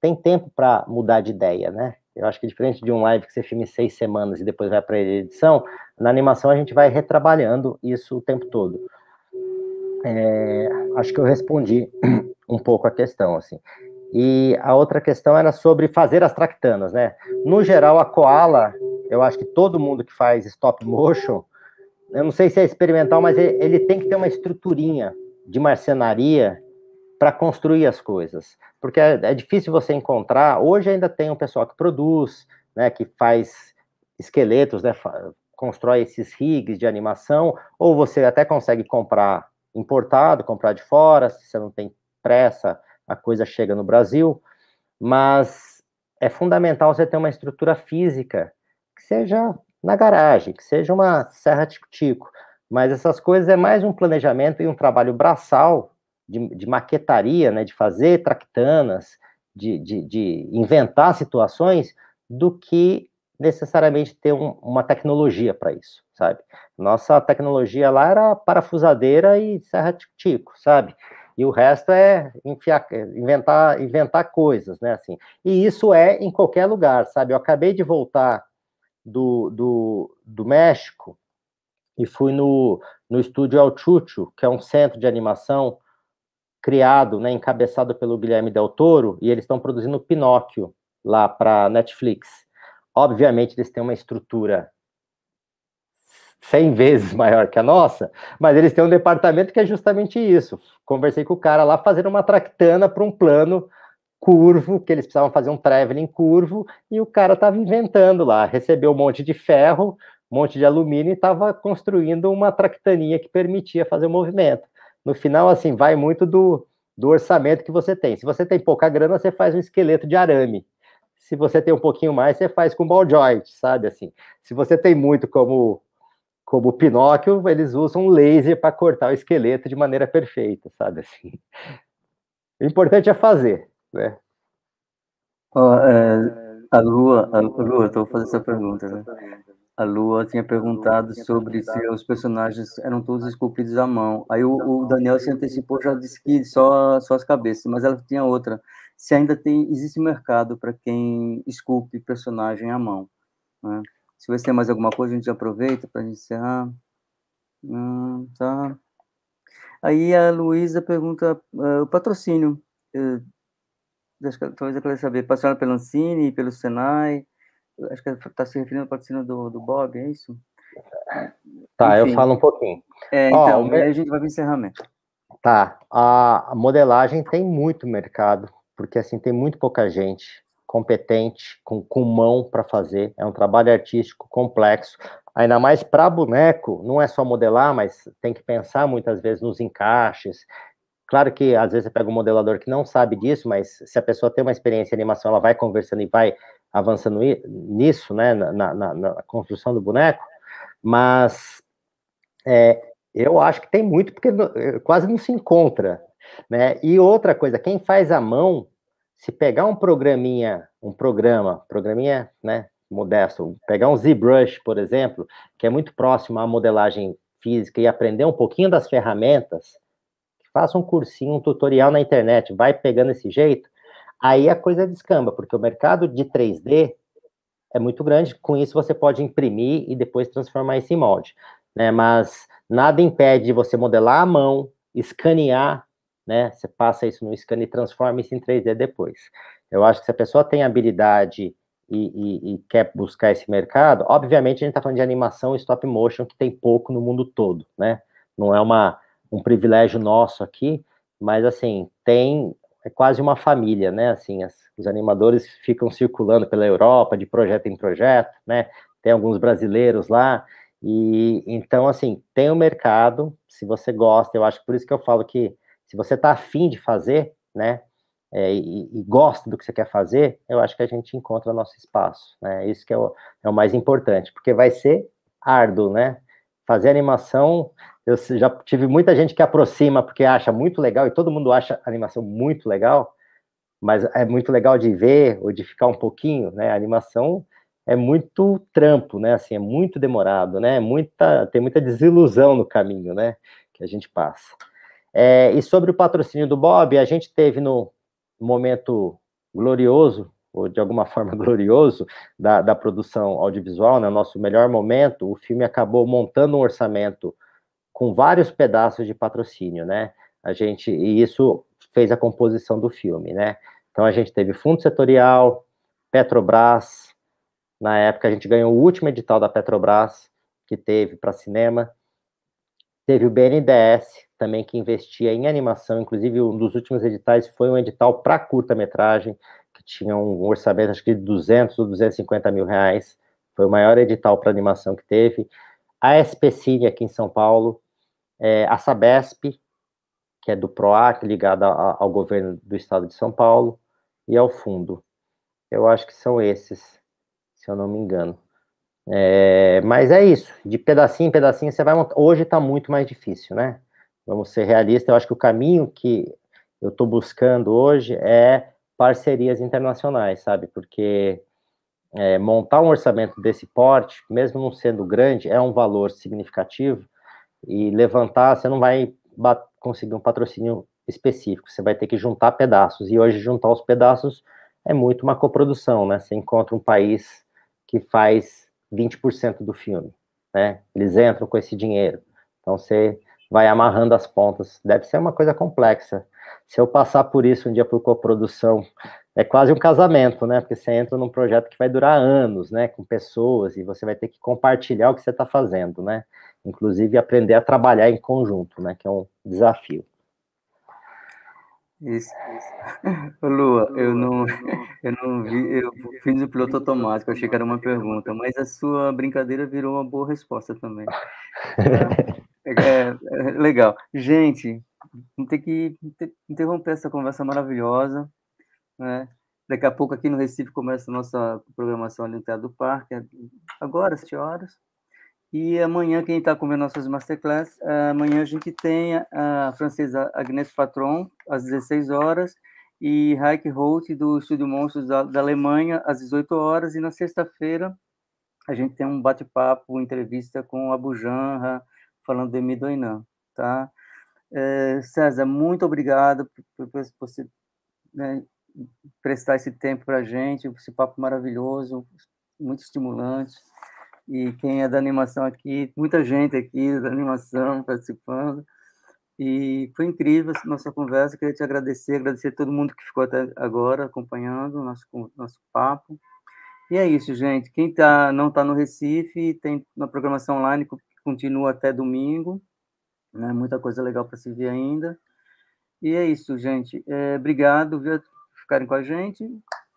tem tempo para mudar de ideia, né? Eu acho que diferente de um live que você filme seis semanas e depois vai para a edição, na animação a gente vai retrabalhando isso o tempo todo. É, acho que eu respondi um pouco a questão, assim. E a outra questão era sobre fazer as tractanas, né? No geral, a Koala, eu acho que todo mundo que faz stop motion, eu não sei se é experimental, mas ele, ele tem que ter uma estruturinha de marcenaria para construir as coisas. Porque é, é, difícil você encontrar. Hoje ainda tem um pessoal que produz, né, que faz esqueletos, né, constrói esses rigs de animação, ou você até consegue comprar importado, comprar de fora, se você não tem pressa, a coisa chega no Brasil. Mas é fundamental você ter uma estrutura física que seja na garagem, que seja uma serra tico-tico. Mas essas coisas é mais um planejamento e um trabalho braçal de, de maquetaria, né, de fazer tractanas, de, de, de, inventar situações, do que necessariamente ter um, uma tecnologia para isso, sabe? Nossa tecnologia lá era parafusadeira e serra tico, sabe? E o resto é enfiar, é, inventar, inventar coisas, né? Assim. E isso é em qualquer lugar, sabe? Eu acabei de voltar do, do, do México e fui no, no estúdio El Chucho, que é um centro de animação criado, né, encabeçado pelo Guilherme Del Toro, e eles estão produzindo Pinóquio lá para Netflix. Obviamente, eles têm uma estrutura 100 vezes maior que a nossa, mas eles têm um departamento que é justamente isso. Conversei com o cara lá fazendo uma tractana para um plano curvo, que eles precisavam fazer um traveling curvo, e o cara estava inventando lá, recebeu um monte de ferro, um monte de alumínio e estava construindo uma tractaninha que permitia fazer o movimento no final, assim, vai muito do, do orçamento que você tem. Se você tem pouca grana, você faz um esqueleto de arame. Se você tem um pouquinho mais, você faz com ball joint, sabe? Assim, se você tem muito como como Pinóquio, eles usam laser para cortar o esqueleto de maneira perfeita, sabe? Assim. O importante é fazer, né? Oh, é, a Lua, a Lua, eu estou fazendo essa pergunta, né? A Lua tinha perguntado sobre se os personagens eram todos esculpidos à mão. Aí o, o Daniel se antecipou, já disse que só, só as cabeças, mas ela tinha outra. Se ainda tem, existe mercado para quem esculpe personagem à mão. Né? Se você tem mais alguma coisa, a gente aproveita para encerrar. Hum, tá. Aí a Luísa pergunta uh, o patrocínio. Uh, talvez eu queira saber, passaram pelo Ancine, pelo Senai, Acho que está é, se referindo à patrocínio do, do Bob, é isso? Tá, Enfim. eu falo um pouquinho. É, então, Ó, me... a gente vai para o encerramento. Tá, a modelagem tem muito mercado, porque assim tem muito pouca gente competente, com, com mão para fazer. É um trabalho artístico complexo, ainda mais para boneco. Não é só modelar, mas tem que pensar muitas vezes nos encaixes. Claro que às vezes você pega um modelador que não sabe disso, mas se a pessoa tem uma experiência em animação, ela vai conversando e vai avançando nisso, né, na, na, na construção do boneco, mas é, eu acho que tem muito, porque eh, quase não se encontra, né? E outra coisa, quem faz à mão, se pegar um programinha, um programa, programinha, né, modesto, pegar um ZBrush, por exemplo, que é muito próximo à modelagem física e aprender um pouquinho das ferramentas, faça um cursinho, um tutorial na internet, vai pegando esse jeito, Aí a coisa descamba, porque o mercado de 3D é muito grande, com isso você pode imprimir e depois transformar esse em molde. Né? Mas nada impede de você modelar à mão, escanear, né? Você passa isso no scan e transforma isso em 3D depois. Eu acho que se a pessoa tem habilidade e, e, e quer buscar esse mercado, obviamente a gente está falando de animação stop motion, que tem pouco no mundo todo, né? Não é uma, um privilégio nosso aqui, mas assim, tem é quase uma família, né? Assim, as, os animadores ficam circulando pela Europa de projeto em projeto, né? Tem alguns brasileiros lá e então assim tem o um mercado. Se você gosta, eu acho por isso que eu falo que se você está afim de fazer, né? É, e, e, gosta do que você quer fazer, eu acho que a gente encontra nosso espaço, né? Isso que é o, é o mais importante, porque vai ser árduo, né? Fazer animação eu já tive muita gente que aproxima porque acha muito legal e todo mundo acha animação muito legal, mas é muito legal de ver ou de ficar um pouquinho, né? A animação é muito trampo, né? Assim, é muito demorado, né? É muita, tem muita desilusão no caminho, né? Que a gente passa. É, e sobre o patrocínio do Bob, a gente teve no momento glorioso, ou de alguma forma glorioso, da, da produção audiovisual, né? Nosso melhor momento, o filme acabou montando um orçamento com vários pedaços de patrocínio, né? A gente e isso fez a composição do filme, né? Então a gente teve fundo setorial, Petrobras, na época a gente ganhou o último edital da Petrobras que teve para cinema. Teve o BNDES também que investia em animação, inclusive um dos últimos editais foi um edital para curta-metragem que tinha um orçamento acho que de 200 ou 250 mil reais. Foi o maior edital para animação que teve. A SPCine aqui em São Paulo, é, a Sabesp, que é do PROAC, é ligada ao governo do estado de São Paulo, e ao fundo. Eu acho que são esses, se eu não me engano. É, mas é isso, de pedacinho em pedacinho você vai montar. Hoje está muito mais difícil, né? Vamos ser realistas, eu acho que o caminho que eu estou buscando hoje é parcerias internacionais, sabe? Porque é, montar um orçamento desse porte, mesmo não sendo grande, é um valor significativo e levantar, você não vai conseguir um patrocínio específico, você vai ter que juntar pedaços. E hoje juntar os pedaços é muito uma coprodução, né? Você encontra um país que faz 20% do filme, né? Eles entram com esse dinheiro. Então você vai amarrando as pontas. Deve ser uma coisa complexa. Se eu passar por isso um dia por coprodução é quase um casamento, né? Porque você entra num projeto que vai durar anos, né? Com pessoas e você vai ter que compartilhar o que você está fazendo, né? Inclusive aprender a trabalhar em conjunto, né? Que é um desafio. Isso. Lua, eu não, eu não vi, eu fiz o piloto automático, achei que era uma pergunta, mas a sua brincadeira virou uma boa resposta também. É, é, é legal. Gente, tem que interromper essa conversa maravilhosa. Né? Daqui a pouco aqui no Recife começa a nossa programação Alenteada do Parque, é agora, às 7 horas. E amanhã, quem está comendo nossas masterclass, eh, amanhã a gente tem a francesa Agnès Patron, às 16 horas, e Heike Holt, do Estúdio Monstros da, da Alemanha, às 18 horas. E na sexta-feira, a gente tem um bate-papo, entrevista com a Bujanra, falando de Emi tá? É, César, muito obrigado por, por, por você né, prestar esse tempo para a gente, esse papo maravilhoso, muito estimulante. E quem é da animação aqui, muita gente aqui da animação participando. E foi incrível a nossa conversa. Queria te agradecer, agradecer a todo mundo que ficou até agora acompanhando o nosso, nosso papo. E é isso, gente. Quem tá, não está no Recife, tem uma programação online que continua até domingo. Né? Muita coisa legal para se ver ainda. E é isso, gente. É, obrigado, viu? ficarem com a gente.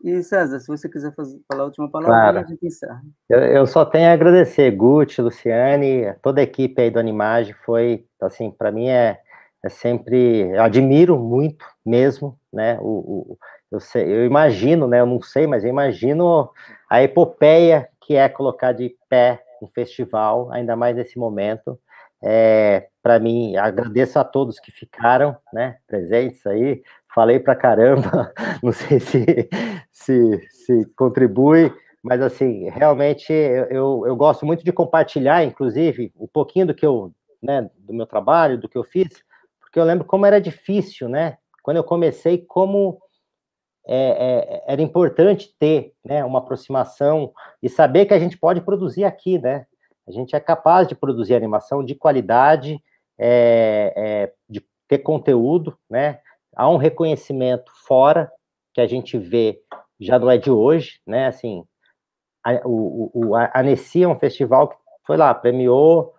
E César, se você quiser fazer, falar a última palavra, claro. a gente encerra. Eu, eu, só tenho a agradecer, Guti, Luciane, toda a equipe aí do Animage, foi, assim, para mim é, é sempre, eu admiro muito mesmo, né, o, o eu, sei, eu imagino, né, eu não sei, mas eu imagino a epopeia que é colocar de pé um festival, ainda mais nesse momento, é, para mim, agradeço a todos que ficaram, né, presentes aí, falei pra caramba, não sei se, se, se contribui, mas assim, realmente eu, eu gosto muito de compartilhar, inclusive, um pouquinho do que eu, né, do meu trabalho, do que eu fiz, porque eu lembro como era difícil, né? Quando eu comecei, como é, é, era importante ter né, uma aproximação e saber que a gente pode produzir aqui, né? A gente é capaz de produzir animação de qualidade, é, é de ter conteúdo, né? há um reconhecimento fora que a gente vê já não é de hoje, né? Assim, a, o, o, a é um festival que foi lá, premiou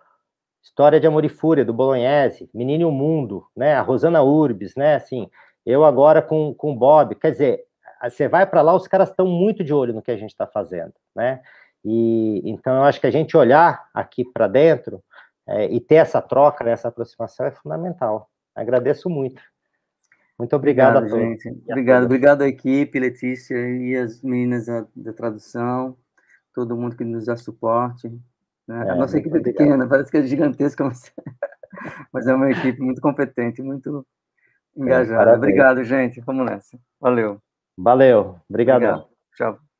História de Amor e Fúria, do Bolognese, Menino e o Mundo, né? A Rosana Urbis, né? Assim, eu agora com, com o Bob. Quer dizer, você vai para lá, os caras estão muito de olho no que a gente está fazendo, né? E, então, eu acho que a gente olhar aqui para dentro é, e ter essa troca, né, essa aproximação é fundamental. Agradeço muito. Muito obrigado, obrigado a todos. Gente. Obrigado, a obrigado à equipe, Letícia e as meninas da, da tradução, todo mundo que nos dá suporte. Né? É, a nossa equipe é pequena, parece que é gigantesca, mas, mas é uma equipe muito competente, muito é, engajada. É, obrigado, gente. Vamos nessa. Valeu. Valeu. Obrigadão. obrigado. Tchau.